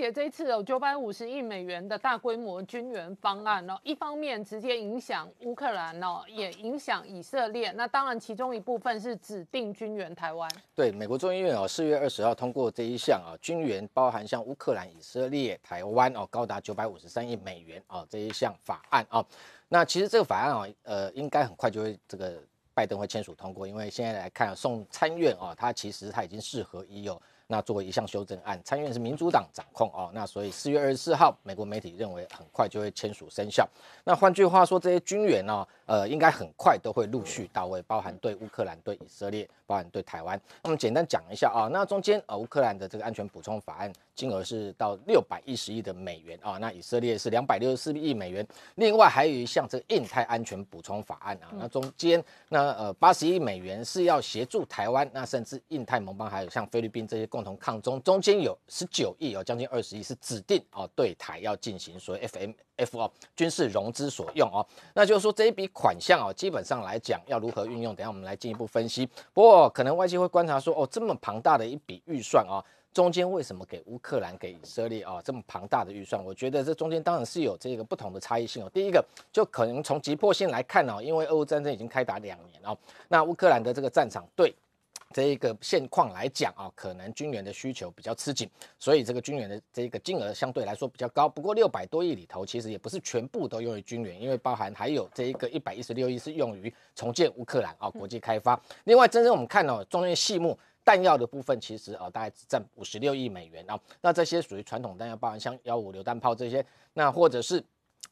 且这一次有九百五十亿美元的大规模军援方案哦，一方面直接影响乌克兰哦，也影响以色列。那当然，其中一部分是指定军援台湾。对，美国众议院哦，四月二十号通过这一项啊军援，包含像乌克兰、以色列、台湾哦，高达九百五十三亿美元哦，这一项法案啊。那其实这个法案啊，呃，应该很快就会这个拜登会签署通过，因为现在来看送参院啊，它其实它已经适合一有。那作为一项修正案，参院是民主党掌控哦，那所以四月二十四号，美国媒体认为很快就会签署生效。那换句话说，这些军援呢，呃，应该很快都会陆续到位，包含对乌克兰、对以色列，包含对台湾。我们简单讲一下啊，那中间呃，乌克兰的这个安全补充法案。金额是到六百一十亿的美元啊，那以色列是两百六十四亿美元，另外还有一项这印太安全补充法案啊，那中间那呃八十亿美元是要协助台湾，那甚至印太盟邦还有像菲律宾这些共同抗中，中间有十九亿哦，将近二十亿是指定哦对台要进行所谓 FMF 哦军事融资所用哦，那就是说这一笔款项哦，基本上来讲要如何运用，等下我们来进一步分析。不过可能外界会观察说哦，这么庞大的一笔预算啊。中间为什么给乌克兰、给以色列啊这么庞大的预算？我觉得这中间当然是有这个不同的差异性哦。第一个就可能从急迫性来看呢，因为俄乌战争已经开打两年了，那乌克兰的这个战场对这个现况来讲啊，可能军援的需求比较吃紧，所以这个军援的这个金额相对来说比较高。不过六百多亿里头，其实也不是全部都用于军援，因为包含还有这一个一百一十六亿是用于重建乌克兰啊，国际开发。另外，真正我们看到中间细目。弹药的部分其实啊，大概只占五十六亿美元啊。那这些属于传统弹药，包含像幺五榴弹炮这些，那或者是。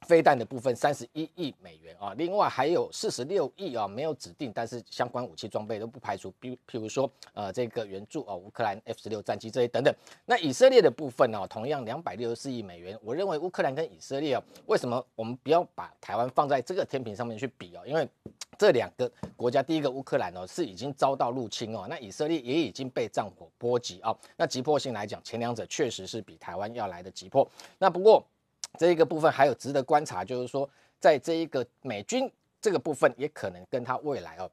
飞弹的部分三十一亿美元啊，另外还有四十六亿啊，没有指定，但是相关武器装备都不排除，譬譬如说呃这个援助哦，乌克兰 F 十六战机这些等等。那以色列的部分呢，同样两百六十四亿美元。我认为乌克兰跟以色列啊，为什么我们不要把台湾放在这个天平上面去比哦？因为这两个国家，第一个乌克兰哦是已经遭到入侵哦，那以色列也已经被战火波及啊。那急迫性来讲，前两者确实是比台湾要来的急迫。那不过。这一个部分还有值得观察，就是说，在这一个美军这个部分，也可能跟他未来啊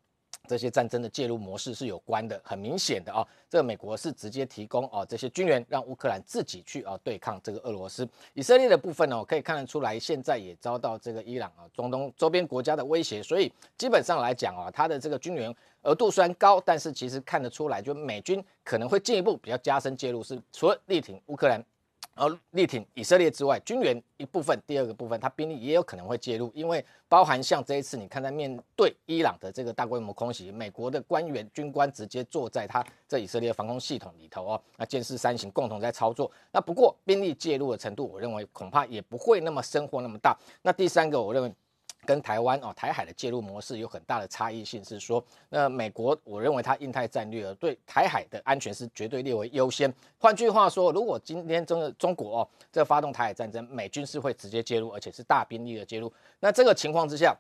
这些战争的介入模式是有关的，很明显的啊。这个美国是直接提供啊这些军援，让乌克兰自己去啊对抗这个俄罗斯。以色列的部分呢，我可以看得出来，现在也遭到这个伊朗啊中东周边国家的威胁，所以基本上来讲啊，它的这个军援额度虽然高，但是其实看得出来，就美军可能会进一步比较加深介入，是除了力挺乌克兰。而力挺以色列之外，军援一部分，第二个部分，他兵力也有可能会介入，因为包含像这一次，你看在面对伊朗的这个大规模空袭，美国的官员军官直接坐在他这以色列防空系统里头哦，那监视三型共同在操作。那不过兵力介入的程度，我认为恐怕也不会那么生或那么大。那第三个，我认为。跟台湾哦台海的介入模式有很大的差异性，是说，那美国我认为它印太战略对台海的安全是绝对列为优先。换句话说，如果今天真的中国哦，这发动台海战争，美军是会直接介入，而且是大兵力的介入。那这个情况之下，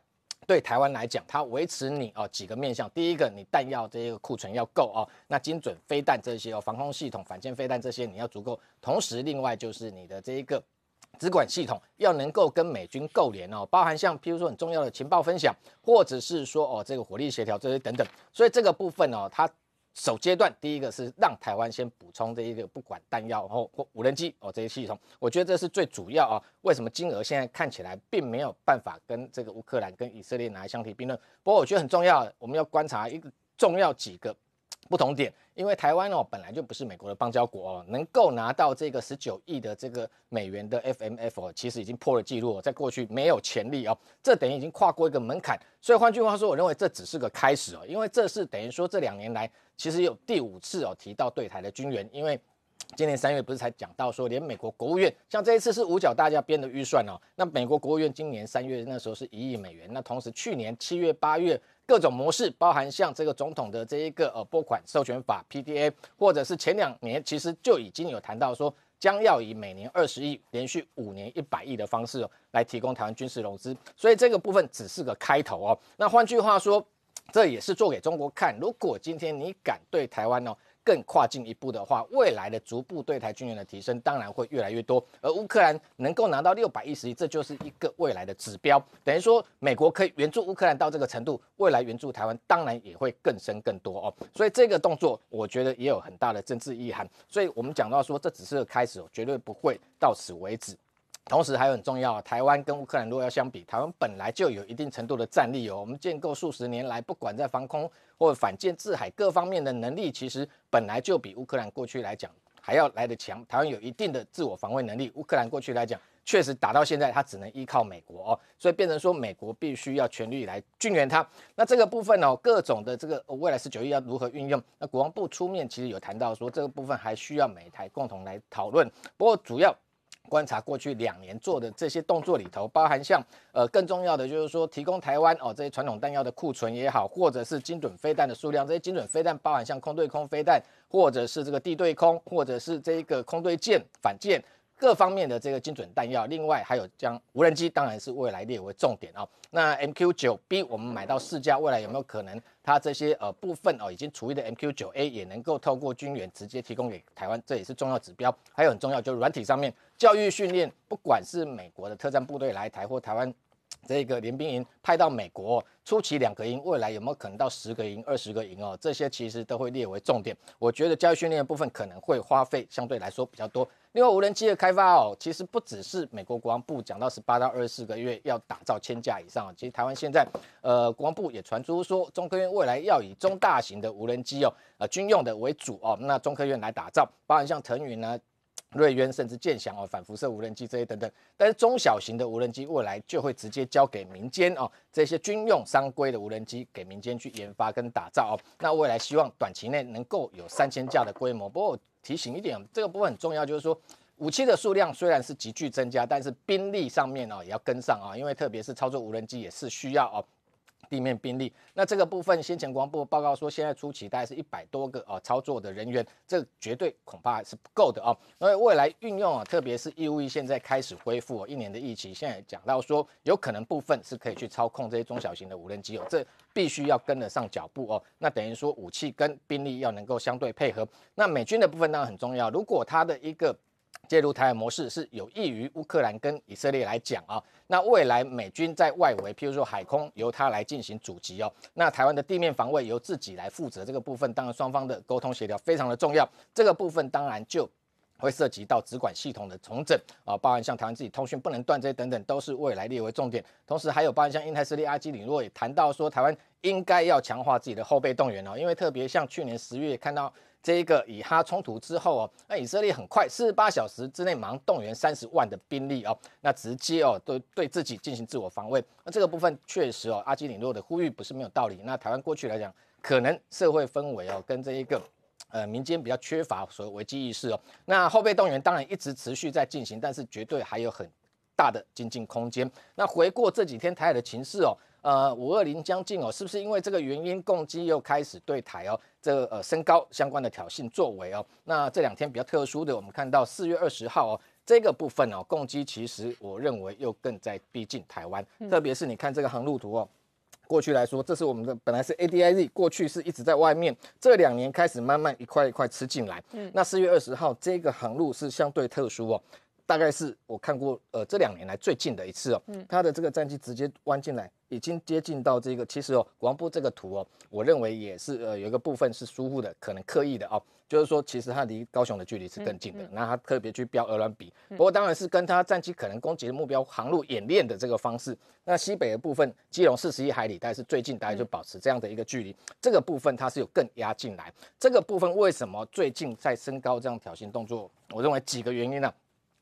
对台湾来讲，它维持你哦几个面向，第一个你弹药这个库存要够哦，那精准飞弹这些哦，防空系统、反舰飞弹这些你要足够，同时另外就是你的这一个。只管系统要能够跟美军勾联哦，包含像譬如说很重要的情报分享，或者是说哦这个火力协调这些等等，所以这个部分哦，它首阶段第一个是让台湾先补充这一个不管弹药或无人机哦这些系统，我觉得这是最主要啊。为什么金额现在看起来并没有办法跟这个乌克兰跟以色列拿来相提并论？不过我觉得很重要，我们要观察一个重要几个。不同点，因为台湾哦本来就不是美国的邦交国哦，能够拿到这个十九亿的这个美元的 FMF，其实已经破了纪录，在过去没有潜力哦，这等于已经跨过一个门槛。所以换句话说，我认为这只是个开始哦，因为这是等于说这两年来其实有第五次哦提到对台的军援，因为今年三月不是才讲到说，连美国国务院像这一次是五角大家编的预算哦，那美国国务院今年三月那时候是一亿美元，那同时去年七月八月。各种模式，包含像这个总统的这一个呃拨款授权法 PDA，或者是前两年其实就已经有谈到说，将要以每年二十亿，连续五年一百亿的方式来提供台湾军事融资，所以这个部分只是个开头哦。那换句话说，这也是做给中国看，如果今天你敢对台湾哦。更跨进一步的话，未来的逐步对台军援的提升，当然会越来越多。而乌克兰能够拿到六百一十亿，这就是一个未来的指标。等于说，美国可以援助乌克兰到这个程度，未来援助台湾当然也会更深更多哦。所以这个动作，我觉得也有很大的政治意涵。所以我们讲到说，这只是个开始，绝对不会到此为止。同时还有很重要，台湾跟乌克兰如果要相比，台湾本来就有一定程度的战力哦。我们建构数十年来，不管在防空或反舰制海各方面的能力，其实本来就比乌克兰过去来讲还要来得强。台湾有一定的自我防卫能力，乌克兰过去来讲，确实打到现在，它只能依靠美国哦，所以变成说美国必须要全力来军援它。那这个部分呢，各种的这个未来十九亿要如何运用，那国防部出面其实有谈到说，这个部分还需要美台共同来讨论。不过主要。观察过去两年做的这些动作里头，包含像，呃，更重要的就是说，提供台湾哦这些传统弹药的库存也好，或者是精准飞弹的数量，这些精准飞弹包含像空对空飞弹，或者是这个地对空，或者是这个空对舰反舰。各方面的这个精准弹药，另外还有将无人机，当然是未来列为重点啊。那 MQ 九 B 我们买到试驾，未来有没有可能它这些呃部分哦，已经除役的 MQ 九 A 也能够透过军援直接提供给台湾，这也是重要指标。还有很重要就是软体上面教育训练，不管是美国的特战部队来台或台湾。这个联兵营派到美国初期两个营，未来有没有可能到十个营、二十个营哦？这些其实都会列为重点。我觉得教育训练的部分可能会花费相对来说比较多。另外，无人机的开发哦，其实不只是美国国防部讲到十八到二十四个月要打造千架以上其实台湾现在呃国防部也传出说，中科院未来要以中大型的无人机哦，呃军用的为主哦，那中科院来打造，包含像腾云呢。瑞渊甚至建翔哦，反辐射无人机这些等等，但是中小型的无人机未来就会直接交给民间哦，这些军用商规的无人机给民间去研发跟打造哦，那未来希望短期内能够有三千架的规模。不过提醒一点，这个部分很重要，就是说武器的数量虽然是急剧增加，但是兵力上面哦也要跟上啊，因为特别是操作无人机也是需要哦。地面兵力，那这个部分，先前国防部报告说，现在初期大概是一百多个啊，操作的人员，这绝对恐怕是不够的啊。为未来运用啊，特别是义务现在开始恢复，一年的疫情，现在讲到说，有可能部分是可以去操控这些中小型的无人机哦，这必须要跟得上脚步哦。那等于说，武器跟兵力要能够相对配合。那美军的部分当然很重要，如果他的一个。介入台海模式是有益于乌克兰跟以色列来讲啊，那未来美军在外围，譬如说海空由它来进行阻击哦，那台湾的地面防卫由自己来负责这个部分，当然双方的沟通协调非常的重要，这个部分当然就会涉及到直管系统的重整啊，包含像台湾自己通讯不能断这些等等，都是未来列为重点。同时还有包含像英泰设阿基里诺也谈到说台湾应该要强化自己的后备动员哦，因为特别像去年十月看到。这一个以哈冲突之后哦，那以色列很快四十八小时之内忙动员三十万的兵力哦，那直接哦对对自己进行自我防卫。那这个部分确实哦，阿基里诺的呼吁不是没有道理。那台湾过去来讲，可能社会氛围哦跟这一个呃民间比较缺乏所谓危机意识哦，那后备动员当然一直持续在进行，但是绝对还有很大的进进空间。那回过这几天台海的情势哦。呃，五二零将近哦，是不是因为这个原因，共机又开始对台哦，这呃升高相关的挑衅作为哦？那这两天比较特殊的，我们看到四月二十号哦，这个部分哦，共机其实我认为又更在逼近台湾，特别是你看这个航路图哦，过去来说，这是我们的本来是 A D I Z，过去是一直在外面，这两年开始慢慢一块一块吃进来。嗯，那四月二十号这个航路是相对特殊哦，大概是我看过呃这两年来最近的一次哦，嗯，他的这个战机直接弯进来。已经接近到这个，其实哦，王部这个图哦，我认为也是呃有一个部分是疏忽的，可能刻意的哦，就是说其实它离高雄的距离是更近的，那它特别去标鹅卵比，不过当然是跟它战机可能攻击的目标航路演练的这个方式。那西北的部分，基隆四十一海里，但是最近大概就保持这样的一个距离，这个部分它是有更压进来。这个部分为什么最近在升高这样挑衅动作？我认为几个原因呢，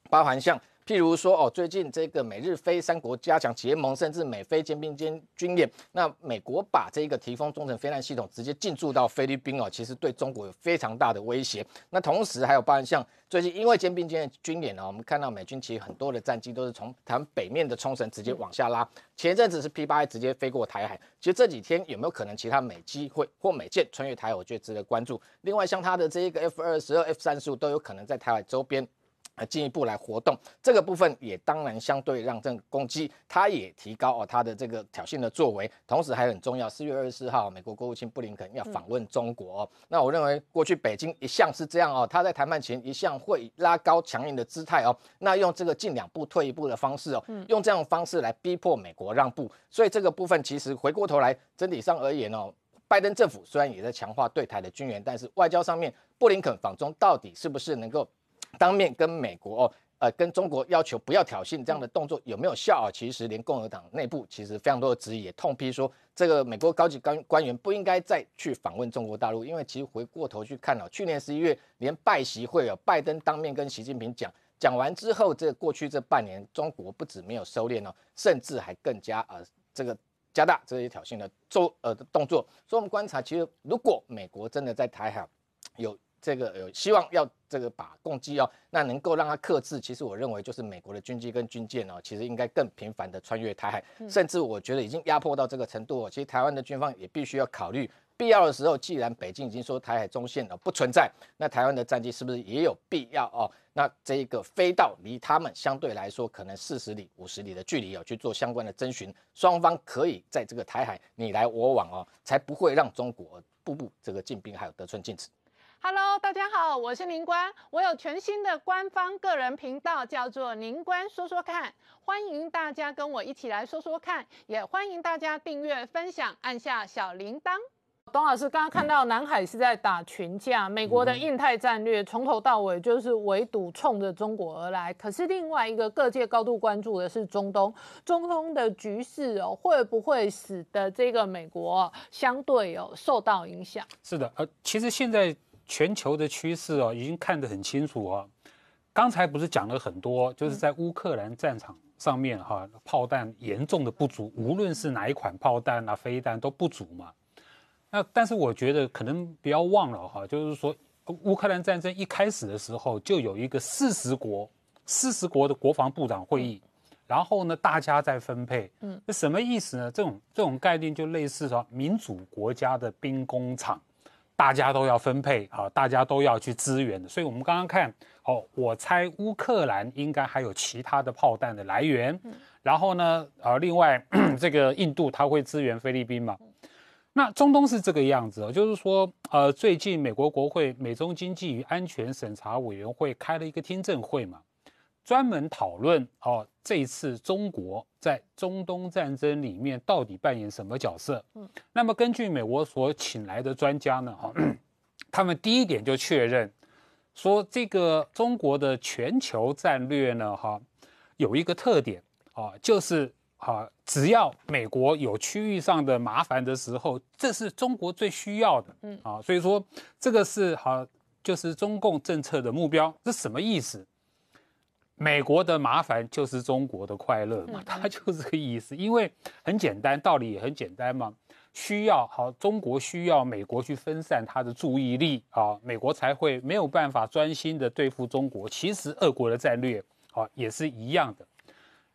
包含像。譬如说哦，最近这个美日菲三国加强结盟，甚至美菲肩并肩军演，那美国把这个提风中程飞弹系统直接进驻到菲律宾哦，其实对中国有非常大的威胁。那同时还有包含像最近因为肩并肩军演呢，我们看到美军其实很多的战机都是从台们北面的冲绳直接往下拉。前一阵子是 P 八 A 直接飞过台海，其实这几天有没有可能其他美机或美舰穿越台海，我觉得值得关注。另外像它的这一个 F 二十二、F 三十五都有可能在台海周边。啊，进一步来活动这个部分也当然相对让这个攻击，他也提高哦他的这个挑衅的作为，同时还很重要。四月二十四号，美国国务卿布林肯要访问中国，那我认为过去北京一向是这样哦，他在谈判前一向会拉高强硬的姿态哦，那用这个进两步退一步的方式哦，用这样方式来逼迫美国让步。所以这个部分其实回过头来整体上而言哦，拜登政府虽然也在强化对台的军援，但是外交上面布林肯访中到底是不是能够？当面跟美国哦，呃，跟中国要求不要挑衅这样的动作有没有效啊？其实连共和党内部其实非常多的质疑也痛批说，这个美国高级官官员不应该再去访问中国大陆，因为其实回过头去看啊，去年十一月连拜习会哦、拜登当面跟习近平讲讲完之后，这过去这半年，中国不止没有收敛哦，甚至还更加呃，这个加大这些挑衅的做呃动作。所以我们观察，其实如果美国真的在台海有。这个有希望要这个把攻击哦，那能够让它克制。其实我认为就是美国的军机跟军舰哦，其实应该更频繁的穿越台海，甚至我觉得已经压迫到这个程度哦。其实台湾的军方也必须要考虑，必要的时候，既然北京已经说台海中线哦不存在，那台湾的战机是不是也有必要哦？那这一个飞到离他们相对来说可能四十里、五十里的距离哦，去做相关的征询，双方可以在这个台海你来我往哦，才不会让中国步步这个进兵还有得寸进尺。Hello，大家好，我是宁官。我有全新的官方个人频道，叫做宁官说说看，欢迎大家跟我一起来说说看，也欢迎大家订阅、分享，按下小铃铛。董老师刚刚看到南海是在打群架，美国的印太战略从头到尾就是围堵，冲着中国而来。可是另外一个各界高度关注的是中东，中东的局势哦，会不会使得这个美国相对哦受到影响？是的，呃，其实现在。全球的趋势哦，已经看得很清楚哦。刚才不是讲了很多，就是在乌克兰战场上面哈，炮弹严重的不足，无论是哪一款炮弹啊、飞弹都不足嘛。那但是我觉得可能不要忘了哈，就是说乌克兰战争一开始的时候就有一个四十国、四十国的国防部长会议，然后呢大家在分配，嗯，那什么意思呢？这种这种概念就类似说民主国家的兵工厂。大家都要分配啊，大家都要去支援的。所以，我们刚刚看，哦，我猜乌克兰应该还有其他的炮弹的来源。然后呢，呃，另外 这个印度他会支援菲律宾嘛？那中东是这个样子，就是说，呃，最近美国国会美中经济与安全审查委员会开了一个听证会嘛。专门讨论哦，这一次中国在中东战争里面到底扮演什么角色？嗯，那么根据美国所请来的专家呢，哈，他们第一点就确认说，这个中国的全球战略呢，哈，有一个特点啊，就是啊，只要美国有区域上的麻烦的时候，这是中国最需要的，嗯，啊，所以说这个是哈，就是中共政策的目标，这什么意思？美国的麻烦就是中国的快乐嘛，他就是个意思，因为很简单，道理也很简单嘛，需要好中国需要美国去分散他的注意力啊，美国才会没有办法专心的对付中国。其实俄国的战略啊也是一样的。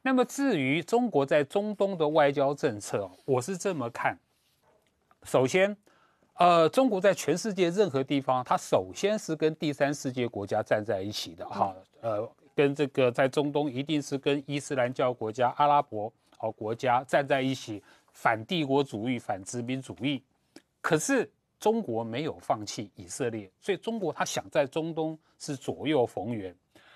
那么至于中国在中东的外交政策，我是这么看，首先，呃，中国在全世界任何地方，它首先是跟第三世界国家站在一起的，哈，呃。跟这个在中东一定是跟伊斯兰教国家、阿拉伯哦国家站在一起，反帝国主义、反殖民主义。可是中国没有放弃以色列，所以中国他想在中东是左右逢源。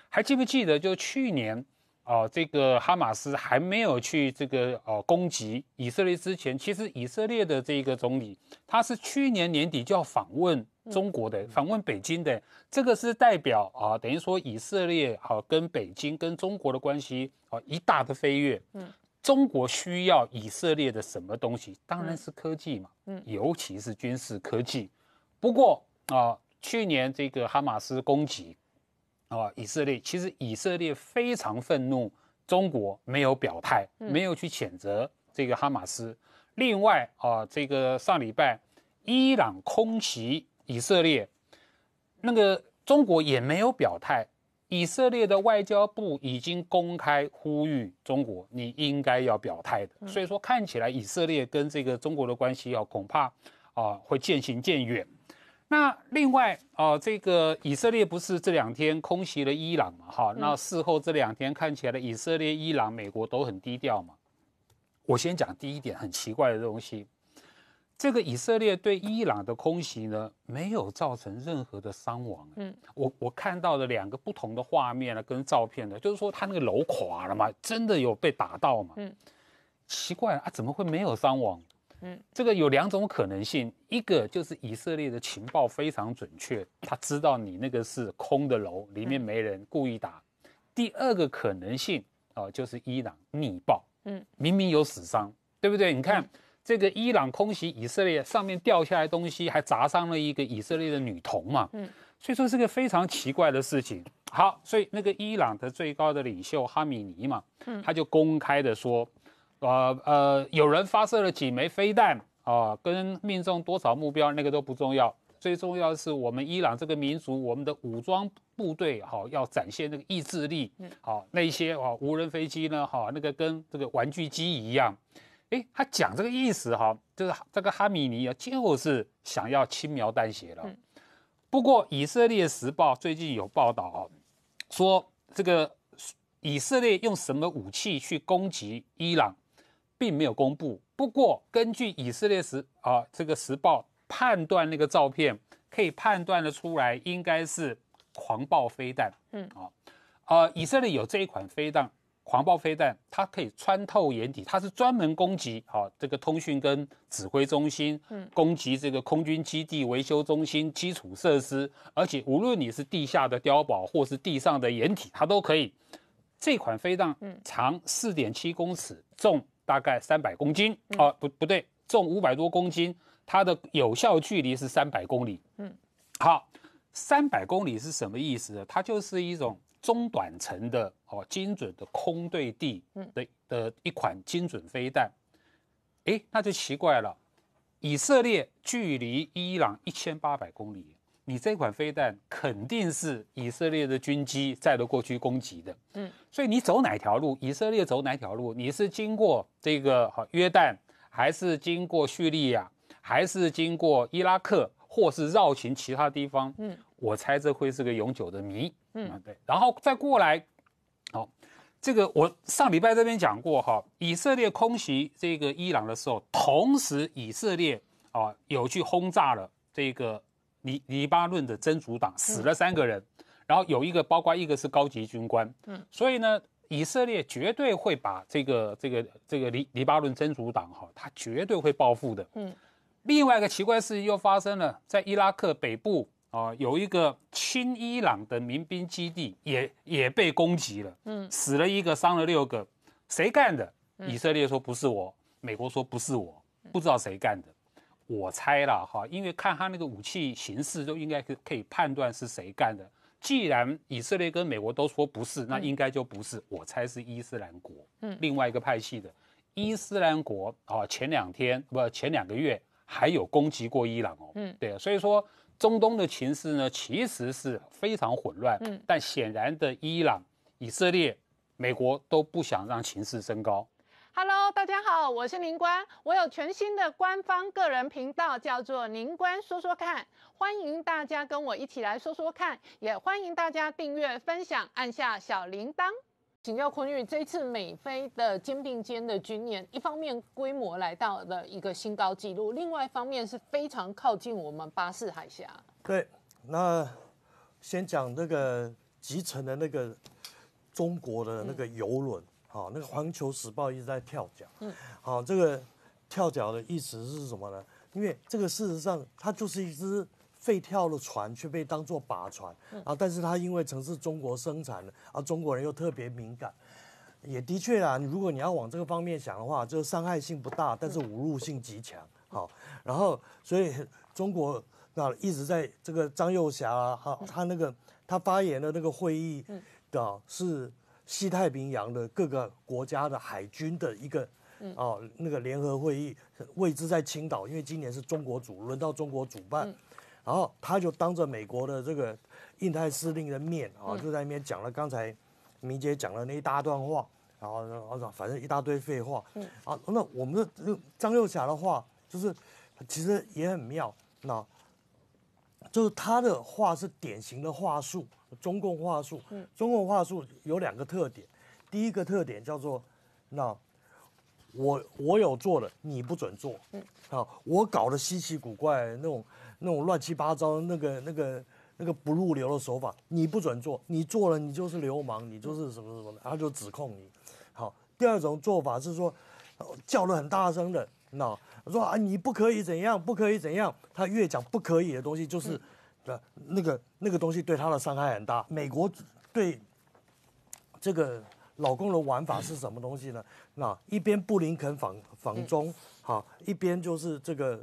还记不记得就去年啊，这个哈马斯还没有去这个哦攻击以色列之前，其实以色列的这个总理他是去年年底就要访问。中国的访问北京的这个是代表啊，等于说以色列啊跟北京跟中国的关系啊一大的飞跃。嗯，中国需要以色列的什么东西？当然是科技嘛，嗯，尤其是军事科技。不过啊，去年这个哈马斯攻击啊以色列，其实以色列非常愤怒，中国没有表态，没有去谴责这个哈马斯。另外啊，这个上礼拜伊朗空袭。以色列，那个中国也没有表态。以色列的外交部已经公开呼吁中国，你应该要表态的。所以说，看起来以色列跟这个中国的关系啊，恐怕啊会渐行渐远。那另外啊，这个以色列不是这两天空袭了伊朗嘛？哈，那事后这两天看起来，以色列、伊朗、美国都很低调嘛。我先讲第一点很奇怪的东西。这个以色列对伊朗的空袭呢，没有造成任何的伤亡。嗯，我我看到的两个不同的画面呢，跟照片呢，就是说他那个楼垮了嘛，真的有被打到嘛？嗯，奇怪啊，怎么会没有伤亡？嗯，这个有两种可能性，一个就是以色列的情报非常准确，他知道你那个是空的楼，里面没人，故意打；第二个可能性啊，就是伊朗逆报，嗯，明明有死伤，对不对？你看。这个伊朗空袭以色列，上面掉下来东西还砸伤了一个以色列的女童嘛？嗯，所以说是个非常奇怪的事情。好，所以那个伊朗的最高的领袖哈米尼嘛，嗯，他就公开的说，呃呃，有人发射了几枚飞弹，啊，跟命中多少目标那个都不重要，最重要的是我们伊朗这个民族，我们的武装部队好要展现那个意志力，嗯，好，那些啊无人飞机呢，哈，那个跟这个玩具机一样。哎，他讲这个意思哈，就是这个哈米尼啊，就是想要轻描淡写了。嗯。不过《以色列时报》最近有报道啊，说这个以色列用什么武器去攻击伊朗，并没有公布。不过根据《以色列时》啊这个时报判断那个照片，可以判断的出来，应该是狂暴飞弹。嗯。啊，呃，以色列有这一款飞弹。狂暴飞弹，它可以穿透掩体，它是专门攻击好这个通讯跟指挥中心，嗯，攻击这个空军基地维修中心基础设施，而且无论你是地下的碉堡或是地上的掩体，它都可以。这款飞弹，嗯，长四点七公尺，重大概三百公斤啊，不不对，重五百多公斤，它的有效距离是三百公里，嗯，好，三百公里是什么意思呢？它就是一种。中短程的哦，精准的空对地的的一款精准飞弹，哎，那就奇怪了。以色列距离伊朗一千八百公里，你这款飞弹肯定是以色列的军机载着过去攻击的。嗯，所以你走哪条路，以色列走哪条路，你是经过这个好约旦，还是经过叙利亚，还是经过伊拉克，或是绕行其他地方？嗯，我猜这会是个永久的谜。嗯，对，然后再过来，好，这个我上礼拜这边讲过哈，以色列空袭这个伊朗的时候，同时以色列啊有去轰炸了这个黎黎巴嫩的真主党，死了三个人，然后有一个包括一个是高级军官，嗯，所以呢，以色列绝对会把这个这个这个黎黎巴嫩真主党哈，他绝对会报复的，嗯，另外一个奇怪事情又发生了，在伊拉克北部。啊，有一个亲伊朗的民兵基地也也被攻击了，嗯，死了一个，伤了六个，谁干的？以色列说不是我，美国说不是我，不知道谁干的，我猜了哈，因为看他那个武器形式，就应该可以判断是谁干的。既然以色列跟美国都说不是，那应该就不是。我猜是伊斯兰国，嗯，另外一个派系的伊斯兰国啊，前两天不，前两个月还有攻击过伊朗哦，嗯，对，所以说。中东的情势呢，其实是非常混乱。嗯，但显然的，伊朗、以色列、美国都不想让情势升高。Hello，大家好，我是林官，我有全新的官方个人频道，叫做林官说说看，欢迎大家跟我一起来说说看，也欢迎大家订阅、分享，按下小铃铛。请教坤玉，这次美菲的肩并肩的军演，一方面规模来到了一个新高纪录，另外一方面是非常靠近我们巴士海峡。对，那先讲那个集成的那个中国的那个游轮，好，那个环球时报一直在跳脚。嗯，好，这个跳脚的意思是什么呢？因为这个事实上它就是一只。废跳的船却被当作靶船啊！但是它因为曾是中国生产的，而中国人又特别敏感，也的确啊。如果你要往这个方面想的话，就伤害性不大，但是侮辱性极强。好，然后所以中国那一直在这个张幼侠啊，他那个他发言的那个会议的，是西太平洋的各个国家的海军的一个哦，那个联合会议，位置在青岛，因为今年是中国主轮到中国主办。然后他就当着美国的这个印太司令的面啊，就在那边讲了刚才明姐讲了那一大段话，然后然后反正一大堆废话。嗯。啊，那我们的张幼霞的话就是其实也很妙，那就是她的话是典型的话术，中共话术。中共话术有两个特点，第一个特点叫做那我我有做的，你不准做。嗯。好，我搞的稀奇古怪那种。那种乱七八糟，那个、那个、那个不入流的手法，你不准做，你做了你就是流氓，你就是什么什么的，他就指控你。好，第二种做法是说叫了很大声的，那说啊，你不可以怎样，不可以怎样。他越讲不可以的东西，就是那那个那个东西对他的伤害很大。美国对这个老公的玩法是什么东西呢？那一边布林肯访访中，好，一边就是这个。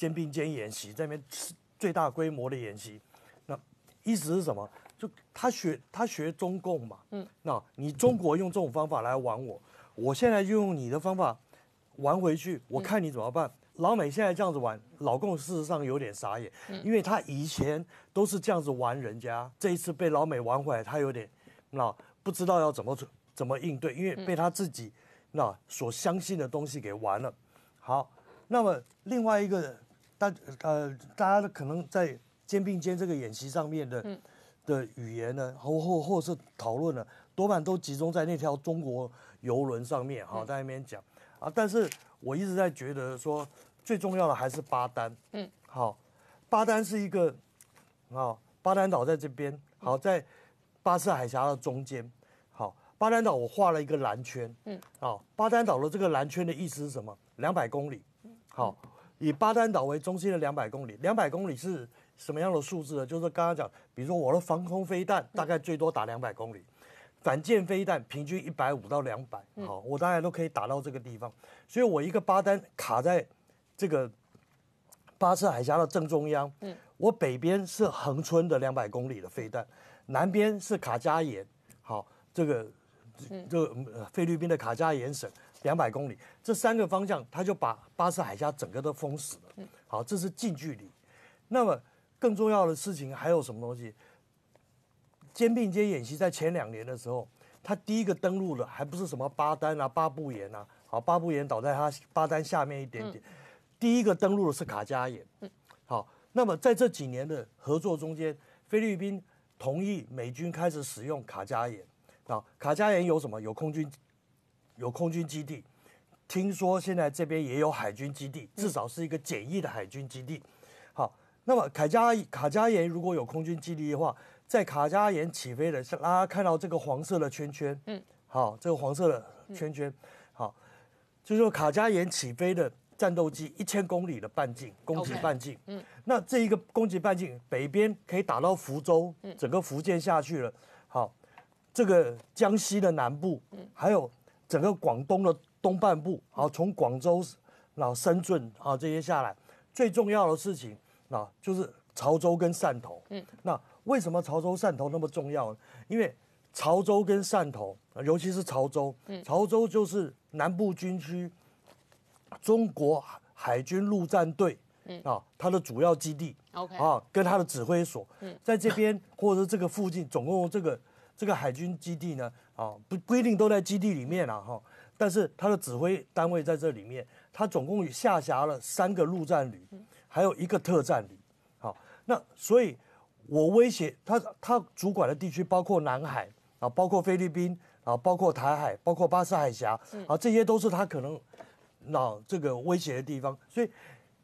肩并肩演习，这边是最大规模的演习。那意思是什么？就他学他学中共嘛，嗯，那你中国用这种方法来玩我，我现在就用你的方法玩回去，我看你怎么办。老美现在这样子玩，老共事实上有点傻眼，因为他以前都是这样子玩人家，这一次被老美玩回来，他有点那不知道要怎么怎么应对，因为被他自己那所相信的东西给玩了。好，那么另外一个。但呃，大家的可能在肩并肩这个演习上面的的语言呢，或或或是讨论呢，多半都集中在那条中国游轮上面，好，在那边讲啊。但是我一直在觉得说，最重要的还是巴丹，嗯，好，巴丹是一个，好，巴丹岛在这边，好，在巴士海峡的中间，好，巴丹岛我画了一个蓝圈，嗯，好，巴丹岛的这个蓝圈的意思是什么？两百公里，好。以巴丹岛为中心的两百公里，两百公里是什么样的数字呢？就是刚刚讲，比如说我的防空飞弹大概最多打两百公里，反舰飞弹平均一百五到两百，好，我大概都可以打到这个地方。所以，我一个巴丹卡在，这个，巴士海峡的正中央。嗯，我北边是横村的两百公里的飞弹，南边是卡加延，好，这个，这菲律宾的卡加延省。两百公里，这三个方向，他就把巴士海峡整个都封死了。好，这是近距离。那么更重要的事情还有什么东西？肩并肩演习在前两年的时候，他第一个登陆的还不是什么巴丹啊、巴布延啊，好，巴布延倒在他巴丹下面一点点，第一个登陆的是卡加延。嗯，好，那么在这几年的合作中间，菲律宾同意美军开始使用卡加延。好，卡加延有什么？有空军。有空军基地，听说现在这边也有海军基地，至少是一个简易的海军基地。好，那么凯加卡加延如果有空军基地的话，在卡加延起飞的，大家看到这个黄色的圈圈，嗯，好，这个黄色的圈圈，好，就是说卡加延起飞的战斗机一千公里的半径攻击半径，嗯，那这一个攻击半径北边可以打到福州，嗯，整个福建下去了，好，这个江西的南部，嗯，还有。整个广东的东半部，啊，从广州，然后深圳，啊这些下来，最重要的事情，那就是潮州跟汕头。嗯，那为什么潮州、汕头那么重要呢？因为潮州跟汕头，尤其是潮州，潮州就是南部军区中国海军陆战队，嗯，啊，它的主要基地，OK，啊，跟它的指挥所，在这边或者这个附近，总共这个这个海军基地呢。啊，不一定都在基地里面了哈，但是他的指挥单位在这里面，他总共下辖了三个陆战旅，还有一个特战旅。好，那所以我威胁他，他主管的地区包括南海啊，包括菲律宾啊，包括台海，包括巴士海峡啊，这些都是他可能，恼这个威胁的地方。所以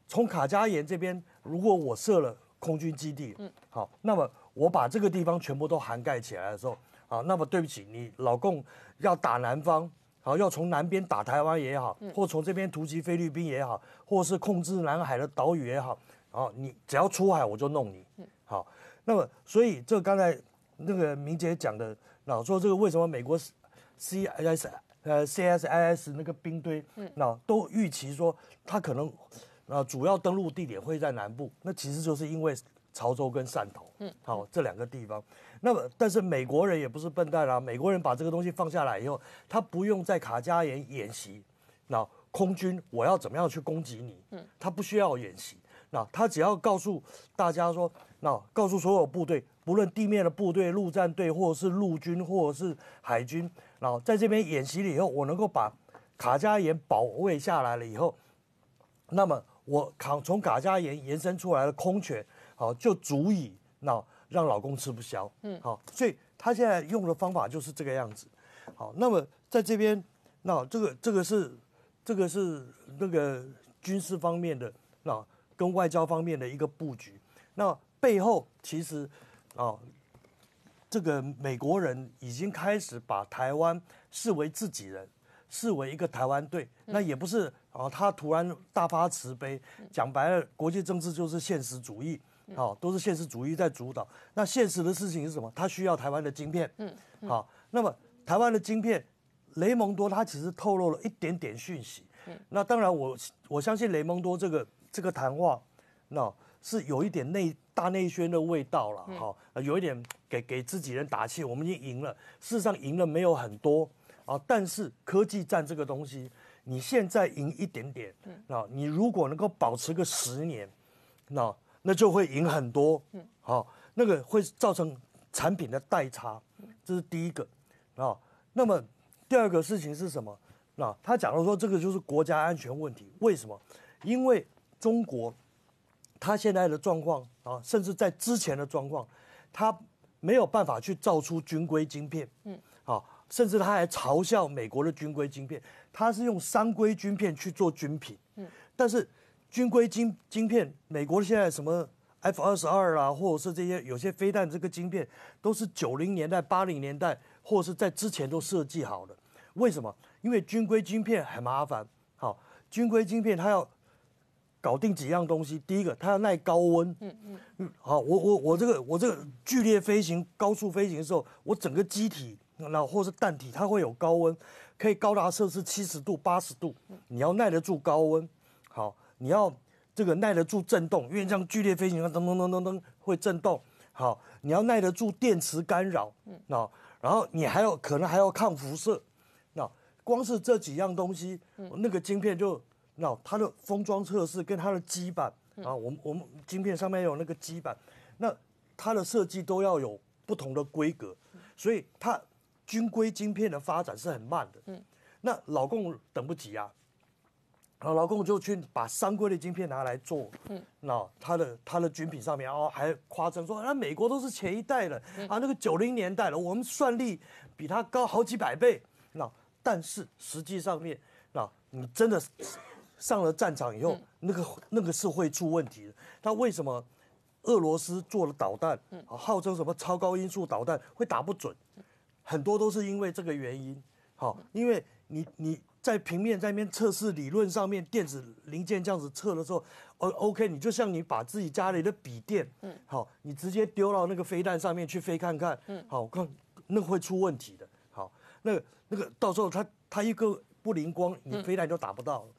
从卡加延这边，如果我设了空军基地，嗯，好，那么我把这个地方全部都涵盖起来的时候。好，那么对不起，你老共要打南方，好，要从南边打台湾也好，或从这边突击菲律宾也好，或是控制南海的岛屿也好，好，你只要出海，我就弄你。好，那么所以这刚才那个明杰讲的，老说这个为什么美国 C S 呃 C S I S 那个冰堆，那都预期说他可能，呃主要登陆地点会在南部，那其实就是因为。潮州跟汕头，嗯，好，这两个地方。那么，但是美国人也不是笨蛋啦，美国人把这个东西放下来以后，他不用在卡加延演习，那空军我要怎么样去攻击你？嗯，他不需要演习，那他只要告诉大家说，那告诉所有部队，不论地面的部队、陆战队，或者是陆军，或者是海军，然后在这边演习了以后，我能够把卡加延保卫下来了以后，那么我抗从卡加延延伸出来的空权。好，就足以那让老公吃不消。嗯，好，所以他现在用的方法就是这个样子。好，那么在这边，那这个这个是这个是那个军事方面的，那跟外交方面的一个布局。那背后其实，啊，这个美国人已经开始把台湾视为自己人，视为一个台湾队。那也不是啊，他突然大发慈悲。讲白了，国际政治就是现实主义。好，都是现实主义在主导。那现实的事情是什么？它需要台湾的晶片。嗯，好。那么台湾的晶片，雷蒙多他其实透露了一点点讯息。嗯，那当然我我相信雷蒙多这个这个谈话，那是有一点内大内宣的味道了。哈，有一点给给自己人打气，我们已经赢了。事实上赢了没有很多啊，但是科技战这个东西，你现在赢一点点，那你如果能够保持个十年，那。那就会赢很多，嗯，好，那个会造成产品的代差，这是第一个，啊，那么第二个事情是什么？那他假如说这个就是国家安全问题，为什么？因为中国，它现在的状况啊，甚至在之前的状况，它没有办法去造出军规晶片，嗯，好，甚至他还嘲笑美国的军规晶片，他是用三规晶片去做军品，嗯，但是。军规晶晶片，美国现在什么 F 二十二啦，或者是这些有些飞弹，这个晶片都是九零年代、八零年代或者是在之前都设计好的。为什么？因为军规晶片很麻烦。好，军规晶片它要搞定几样东西。第一个，它要耐高温。嗯嗯。好，我我我这个我这个剧烈飞行、高速飞行的时候，我整个机体然或是弹体它会有高温，可以高达摄氏七十度、八十度。你要耐得住高温。好。你要这个耐得住震动，因为这样剧烈飞行，它咚咚咚咚咚会震动。好，你要耐得住电磁干扰，嗯，然后你还要可能还要抗辐射，那光是这几样东西，嗯，那个晶片就，那它的封装测试跟它的基板啊，我们我们晶片上面有那个基板，那它的设计都要有不同的规格，所以它军规晶片的发展是很慢的，嗯，那老共等不及啊。然后，老公就去把三硅的晶片拿来做，嗯，那他的他的军品上面哦，还夸张说，那美国都是前一代的，啊，那个九零年代了，我们算力比他高好几百倍，那但是实际上面，那你真的上了战场以后，那个那个是会出问题的。那为什么俄罗斯做的导弹，号称什么超高音速导弹会打不准？很多都是因为这个原因。好，因为你你。在平面在那边测试理论上面电子零件这样子测的时候，o k 你就像你把自己家里的笔电，嗯，好，你直接丢到那个飞弹上面去飞看看，嗯，好，看那会出问题的，好，那个那个到时候它它一个不灵光，你飞弹都打不到了，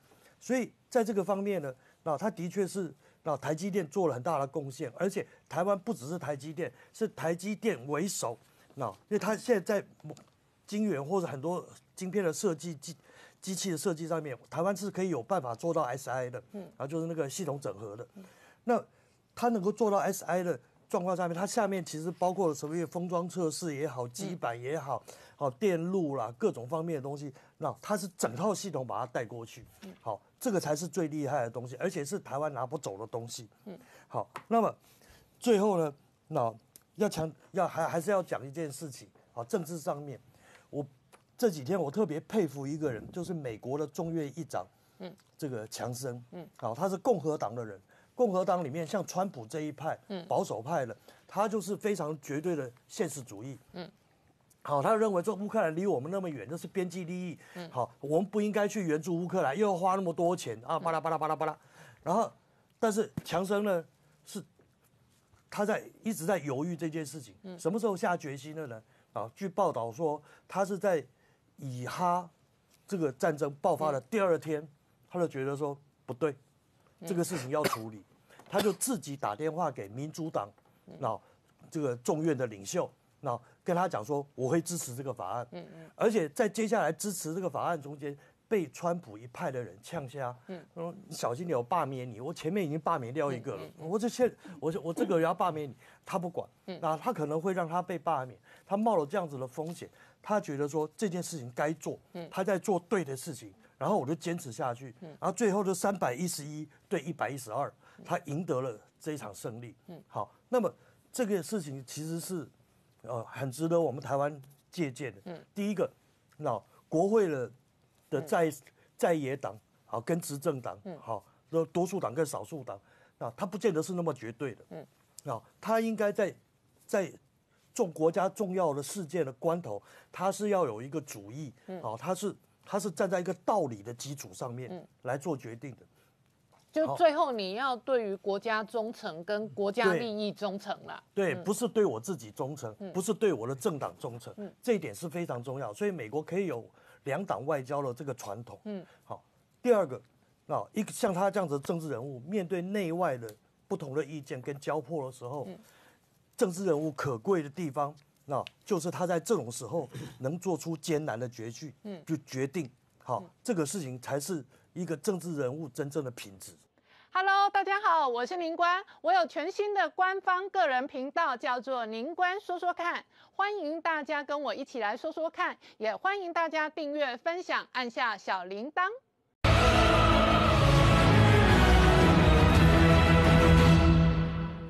所以在这个方面呢，那它的确是，那台积电做了很大的贡献，而且台湾不只是台积电，是台积电为首，那因为它现在在晶圆或者很多晶片的设计技。机器的设计上面，台湾是可以有办法做到 SI 的，嗯，然后就是那个系统整合的，那它能够做到 SI 的状况上面，它下面其实包括什么？封装测试也好，基板也好，好电路啦，各种方面的东西，那它是整套系统把它带过去，嗯，好，这个才是最厉害的东西，而且是台湾拿不走的东西，嗯，好，那么最后呢，那要强要还还是要讲一件事情，啊，政治上面。这几天我特别佩服一个人，就是美国的众院议长，嗯，这个强生，嗯，好，他是共和党的人，共和党里面像川普这一派，嗯，保守派的，他就是非常绝对的现实主义，嗯，好，他认为说乌克兰离我们那么远，那是边际利益，嗯，好，我们不应该去援助乌克兰，又要花那么多钱啊，巴拉巴拉巴拉巴拉，然后，但是强生呢，是他在一直在犹豫这件事情，什么时候下决心的呢？啊，据报道说他是在。以哈，这个战争爆发的第二天，他就觉得说不对，这个事情要处理，他就自己打电话给民主党，那这个众院的领袖，那跟他讲说我会支持这个法案，嗯嗯，而且在接下来支持这个法案中间，被川普一派的人呛下，嗯，说小心点我罢免你，我前面已经罢免掉一个了，我这现我我这个人罢免你，他不管，嗯，那他可能会让他被罢免，他冒了这样子的风险。他觉得说这件事情该做，他在做对的事情，然后我就坚持下去，然后最后就三百一十一对一百一十二，他赢得了这一场胜利。嗯，好，那么这个事情其实是，呃，很值得我们台湾借鉴的。嗯，第一个，那国会的的在在野党，好跟执政党，好说多数党跟少数党，那他不见得是那么绝对的。嗯，啊，他应该在在。重国家重要的事件的关头，他是要有一个主义，好，他是他是站在一个道理的基础上面来做决定的。就最后你要对于国家忠诚跟国家利益忠诚了。对，不是对我自己忠诚，不是对我的政党忠诚，这一点是非常重要。所以美国可以有两党外交的这个传统。嗯，好。第二个，那一个像他这样子政治人物，面对内外的不同的意见跟交迫的时候。政治人物可贵的地方，那就是他在这种时候能做出艰难的决绝，嗯，就决定，好，这个事情才是一个政治人物真正的品质。Hello，大家好，我是宁官，我有全新的官方个人频道，叫做宁官说说看，欢迎大家跟我一起来说说看，也欢迎大家订阅、分享，按下小铃铛。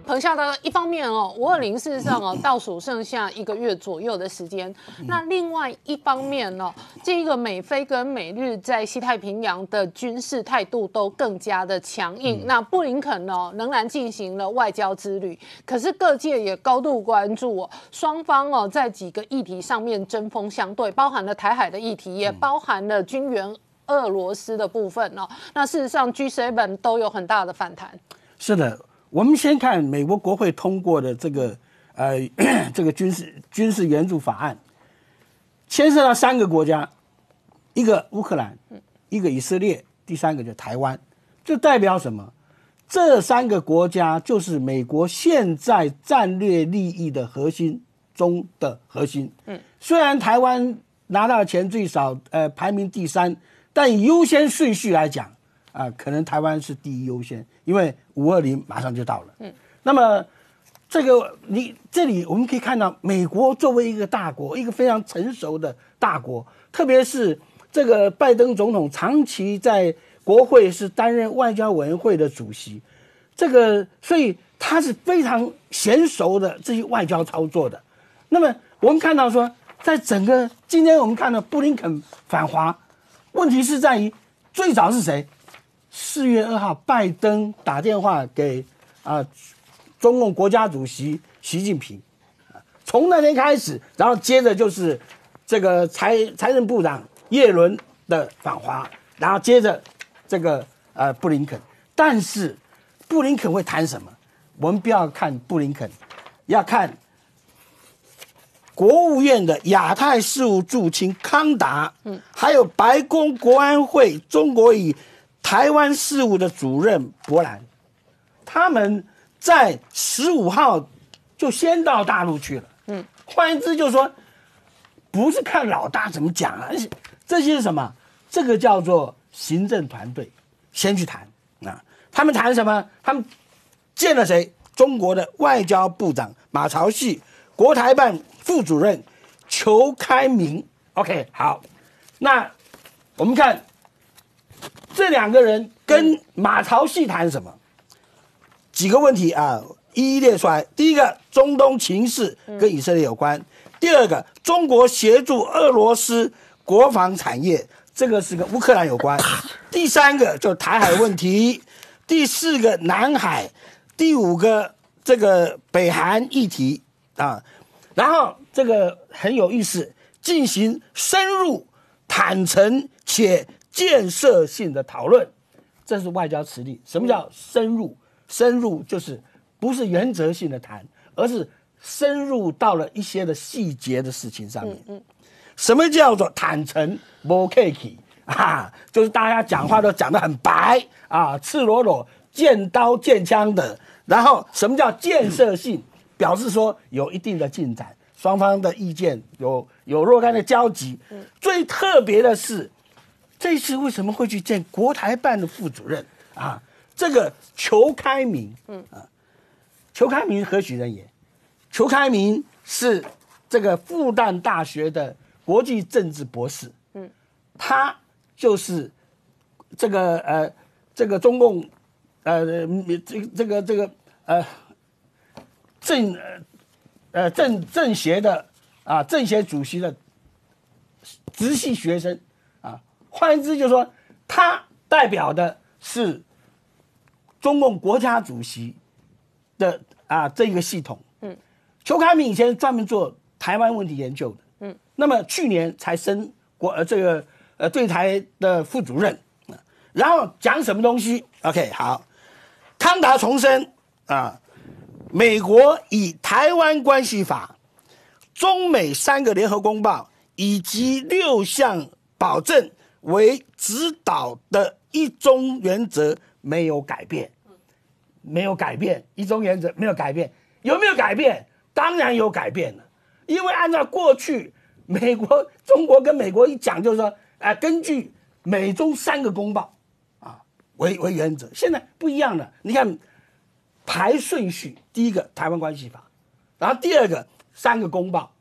彭笑的一方面哦，五二零事实上哦，倒数剩下一个月左右的时间。那另外一方面呢，这一个美菲跟美日在西太平洋的军事态度都更加的强硬。那布林肯哦，仍然进行了外交之旅，可是各界也高度关注，双方哦在几个议题上面针锋相对，包含了台海的议题，也包含了军援俄罗斯的部分哦。那事实上，G Seven 都有很大的反弹。是的。我们先看美国国会通过的这个呃 这个军事军事援助法案，牵涉到三个国家，一个乌克兰，一个以色列，第三个就台湾。这代表什么？这三个国家就是美国现在战略利益的核心中的核心。嗯，虽然台湾拿到的钱最少，呃，排名第三，但优先顺序来讲。啊，可能台湾是第一优先，因为五二零马上就到了。嗯，那么这个你这里我们可以看到，美国作为一个大国，一个非常成熟的大国，特别是这个拜登总统长期在国会是担任外交委员会的主席，这个所以他是非常娴熟的这些外交操作的。那么我们看到说，在整个今天我们看到布林肯反华，问题是在于最早是谁？四月二号，拜登打电话给啊，中共国家主席习近平。从那天开始，然后接着就是这个财财政部长耶伦的访华，然后接着这个呃布林肯。但是布林肯会谈什么？我们不要看布林肯，要看国务院的亚太事务驻青康达，嗯，还有白宫国安会中国以。台湾事务的主任伯兰，他们在十五号就先到大陆去了。嗯，换言之，就是说，不是看老大怎么讲，这些是什么？这个叫做行政团队先去谈啊。他们谈什么？他们见了谁？中国的外交部长马朝旭，国台办副主任裘开明。OK，好，那我们看。这两个人跟马朝戏谈什么？几个问题啊，一一列出来。第一个，中东情势跟以色列有关；第二个，中国协助俄罗斯国防产业，这个是跟乌克兰有关；第三个，就台海问题；第四个，南海；第五个，这个北韩议题啊。然后这个很有意思，进行深入、坦诚且。建设性的讨论，这是外交辞令。什么叫深入？深入就是不是原则性的谈，而是深入到了一些的细节的事情上面。嗯嗯。什么叫做坦诚？Vocacy 啊，就是大家讲话都讲得很白啊，赤裸裸、见刀见枪的。然后，什么叫建设性？表示说有一定的进展，双方的意见有有若干的交集。嗯。最特别的是。这次为什么会去见国台办的副主任啊？这个裘开明，嗯啊，裘开明何许人也？裘开明是这个复旦大学的国际政治博士，嗯，他就是这个呃这个中共呃这这个这个呃政呃政政协的啊政协主席的直系学生。换言之，就是说，他代表的是中共国家主席的啊这个系统。嗯，裘开明以前专门做台湾问题研究的。嗯，那么去年才升国这个呃对台的副主任。然后讲什么东西？OK，好，康达重申啊，美国以台湾关系法、中美三个联合公报以及六项保证。为指导的一中原则没有改变，没有改变一中原则没有改变，有没有改变？当然有改变了，因为按照过去美国、中国跟美国一讲，就是说，哎，根据美中三个公报啊，为为原则。现在不一样了，你看排顺序，第一个《台湾关系法》，然后第二个三个公报，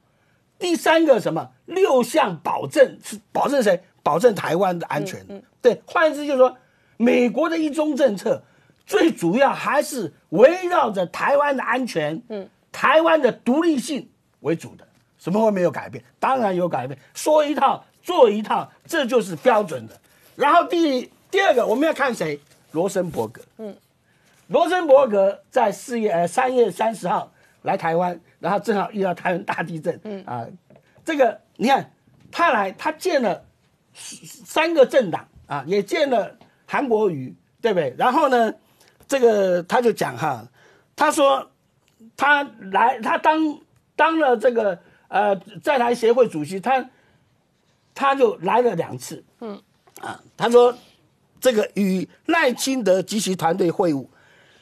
第三个什么六项保证是保证谁？保证台湾的安全，对，换言之，就是说，美国的一中政策，最主要还是围绕着台湾的安全，嗯，台湾的独立性为主的。什么会没有改变？当然有改变，说一套做一套，这就是标准的。然后第第二个，我们要看谁？罗森伯格，嗯，罗森伯格在四月呃三月三十号来台湾，然后正好遇到台湾大地震，嗯啊，这个你看他来，他见了。三个政党啊，也见了韩国瑜，对不对？然后呢，这个他就讲哈，他说他来，他当当了这个呃在台协会主席，他他就来了两次，嗯啊，他说这个与赖清德及其团队会晤，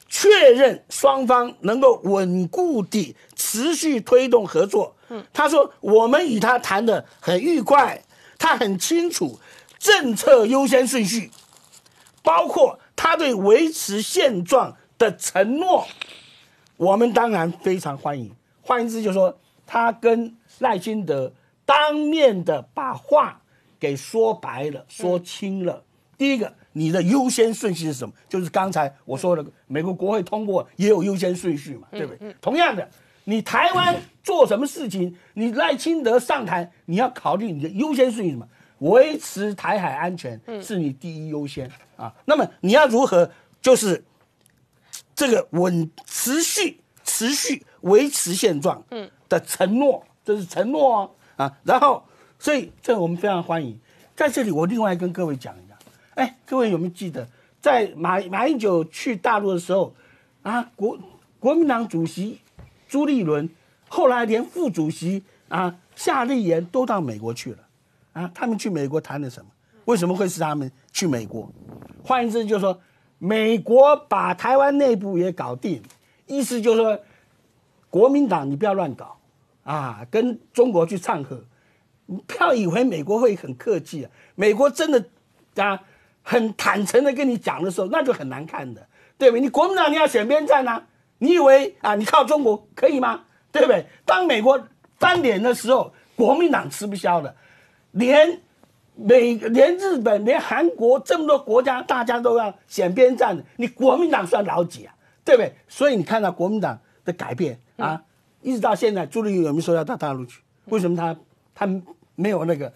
确认双方能够稳固地持续推动合作，嗯，他说我们与他谈的很愉快。他很清楚政策优先顺序，包括他对维持现状的承诺，我们当然非常欢迎。换言之，就是说他跟赖金德当面的把话给说白了、说清了。第一个，你的优先顺序是什么？就是刚才我说的，美国国会通过也有优先顺序嘛，对不对？同样的。你台湾做什么事情？你赖清德上台，你要考虑你的优先顺序什么？维持台海安全是你第一优先啊。那么你要如何？就是这个稳持续、持续维持现状的承诺，这是承诺啊。然后，所以这我们非常欢迎。在这里，我另外跟各位讲一下。哎，各位有没有记得，在马马英九去大陆的时候，啊，国国民党主席。朱立伦后来连副主席啊夏立言都到美国去了啊，他们去美国谈的什么？为什么会是他们去美国？换言之，就是说美国把台湾内部也搞定，意思就是说国民党你不要乱搞啊，跟中国去唱和，不要以为美国会很客气啊。美国真的啊很坦诚的跟你讲的时候，那就很难看的，对对？你国民党你要选边站呢？你以为啊，你靠中国可以吗？对不对？当美国翻脸的时候，国民党吃不消的，连美、连日本、连韩国这么多国家，大家都要选边站的，你国民党算老几啊？对不对？所以你看到国民党的改变啊，一直到现在，朱立伦有没有说要到大陆去？为什么他他没有那个？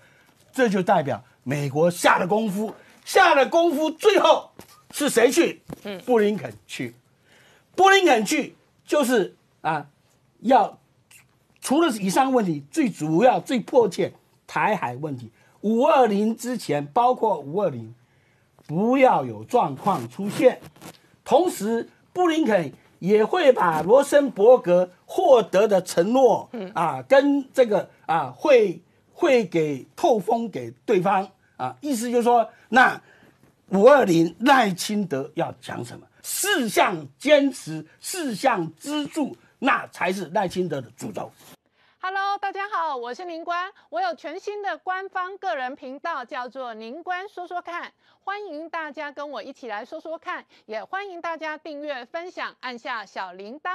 这就代表美国下了功夫，下了功夫，最后是谁去？布林肯去。布林肯去就是啊，要除了以上问题，最主要、最迫切，台海问题，五二零之前，包括五二零，不要有状况出现。同时，布林肯也会把罗森伯格获得的承诺啊，跟这个啊会会给透风给对方啊，意思就是说，那五二零，赖清德要讲什么？四项坚持，四项支柱，那才是赖清德的主轴。Hello，大家好，我是宁官，我有全新的官方个人频道，叫做宁官说说看，欢迎大家跟我一起来说说看，也欢迎大家订阅、分享，按下小铃铛。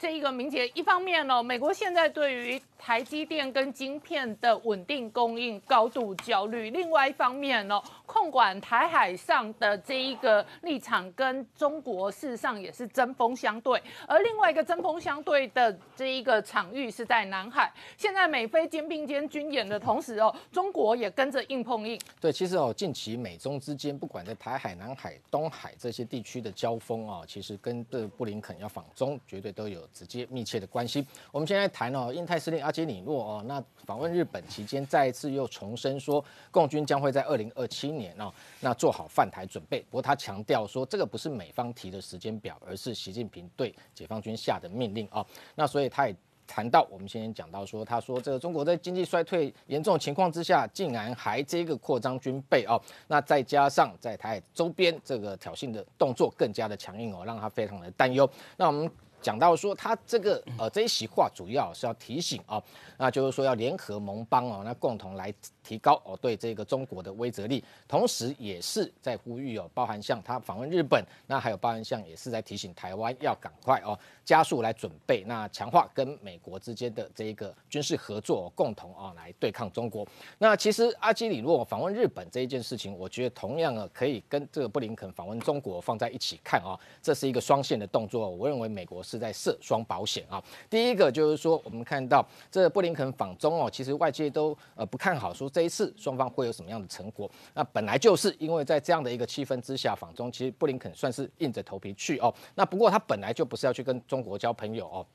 这一个明杰，一方面呢，美国现在对于台积电跟晶片的稳定供应高度焦虑；另外一方面呢，控管台海上的这一个立场跟中国事实上也是针锋相对。而另外一个针锋相对的这一个场域是在南海。现在美菲肩并肩军演的同时哦，中国也跟着硬碰硬。对，其实哦，近期美中之间不管在台海、南海、东海这些地区的交锋啊，其实跟这布林肯要访中绝对都有。直接密切的关系。我们现在谈哦，印太司令阿基里诺哦，那访问日本期间，再一次又重申说，共军将会在二零二七年哦，那做好反台准备。不过他强调说，这个不是美方提的时间表，而是习近平对解放军下的命令哦。那所以他也谈到，我们先讲到说，他说这个中国在经济衰退严重情况之下，竟然还这个扩张军备哦，那再加上在台海周边这个挑衅的动作更加的强硬哦，让他非常的担忧。那我们。讲到说他这个呃这一席话主要是要提醒啊，那就是说要联合盟邦哦，那共同来提高哦对这个中国的威慑力，同时也是在呼吁哦，包含像他访问日本，那还有包含像也是在提醒台湾要赶快哦加速来准备，那强化跟美国之间的这一个军事合作，共同哦来对抗中国。那其实阿基里若访问日本这一件事情，我觉得同样啊可以跟这个布林肯访问中国放在一起看啊，这是一个双线的动作，我认为美国。是在设双保险啊，第一个就是说，我们看到这布林肯访中哦，其实外界都呃不看好，说这一次双方会有什么样的成果。那本来就是因为在这样的一个气氛之下，访中其实布林肯算是硬着头皮去哦。那不过他本来就不是要去跟中国交朋友哦。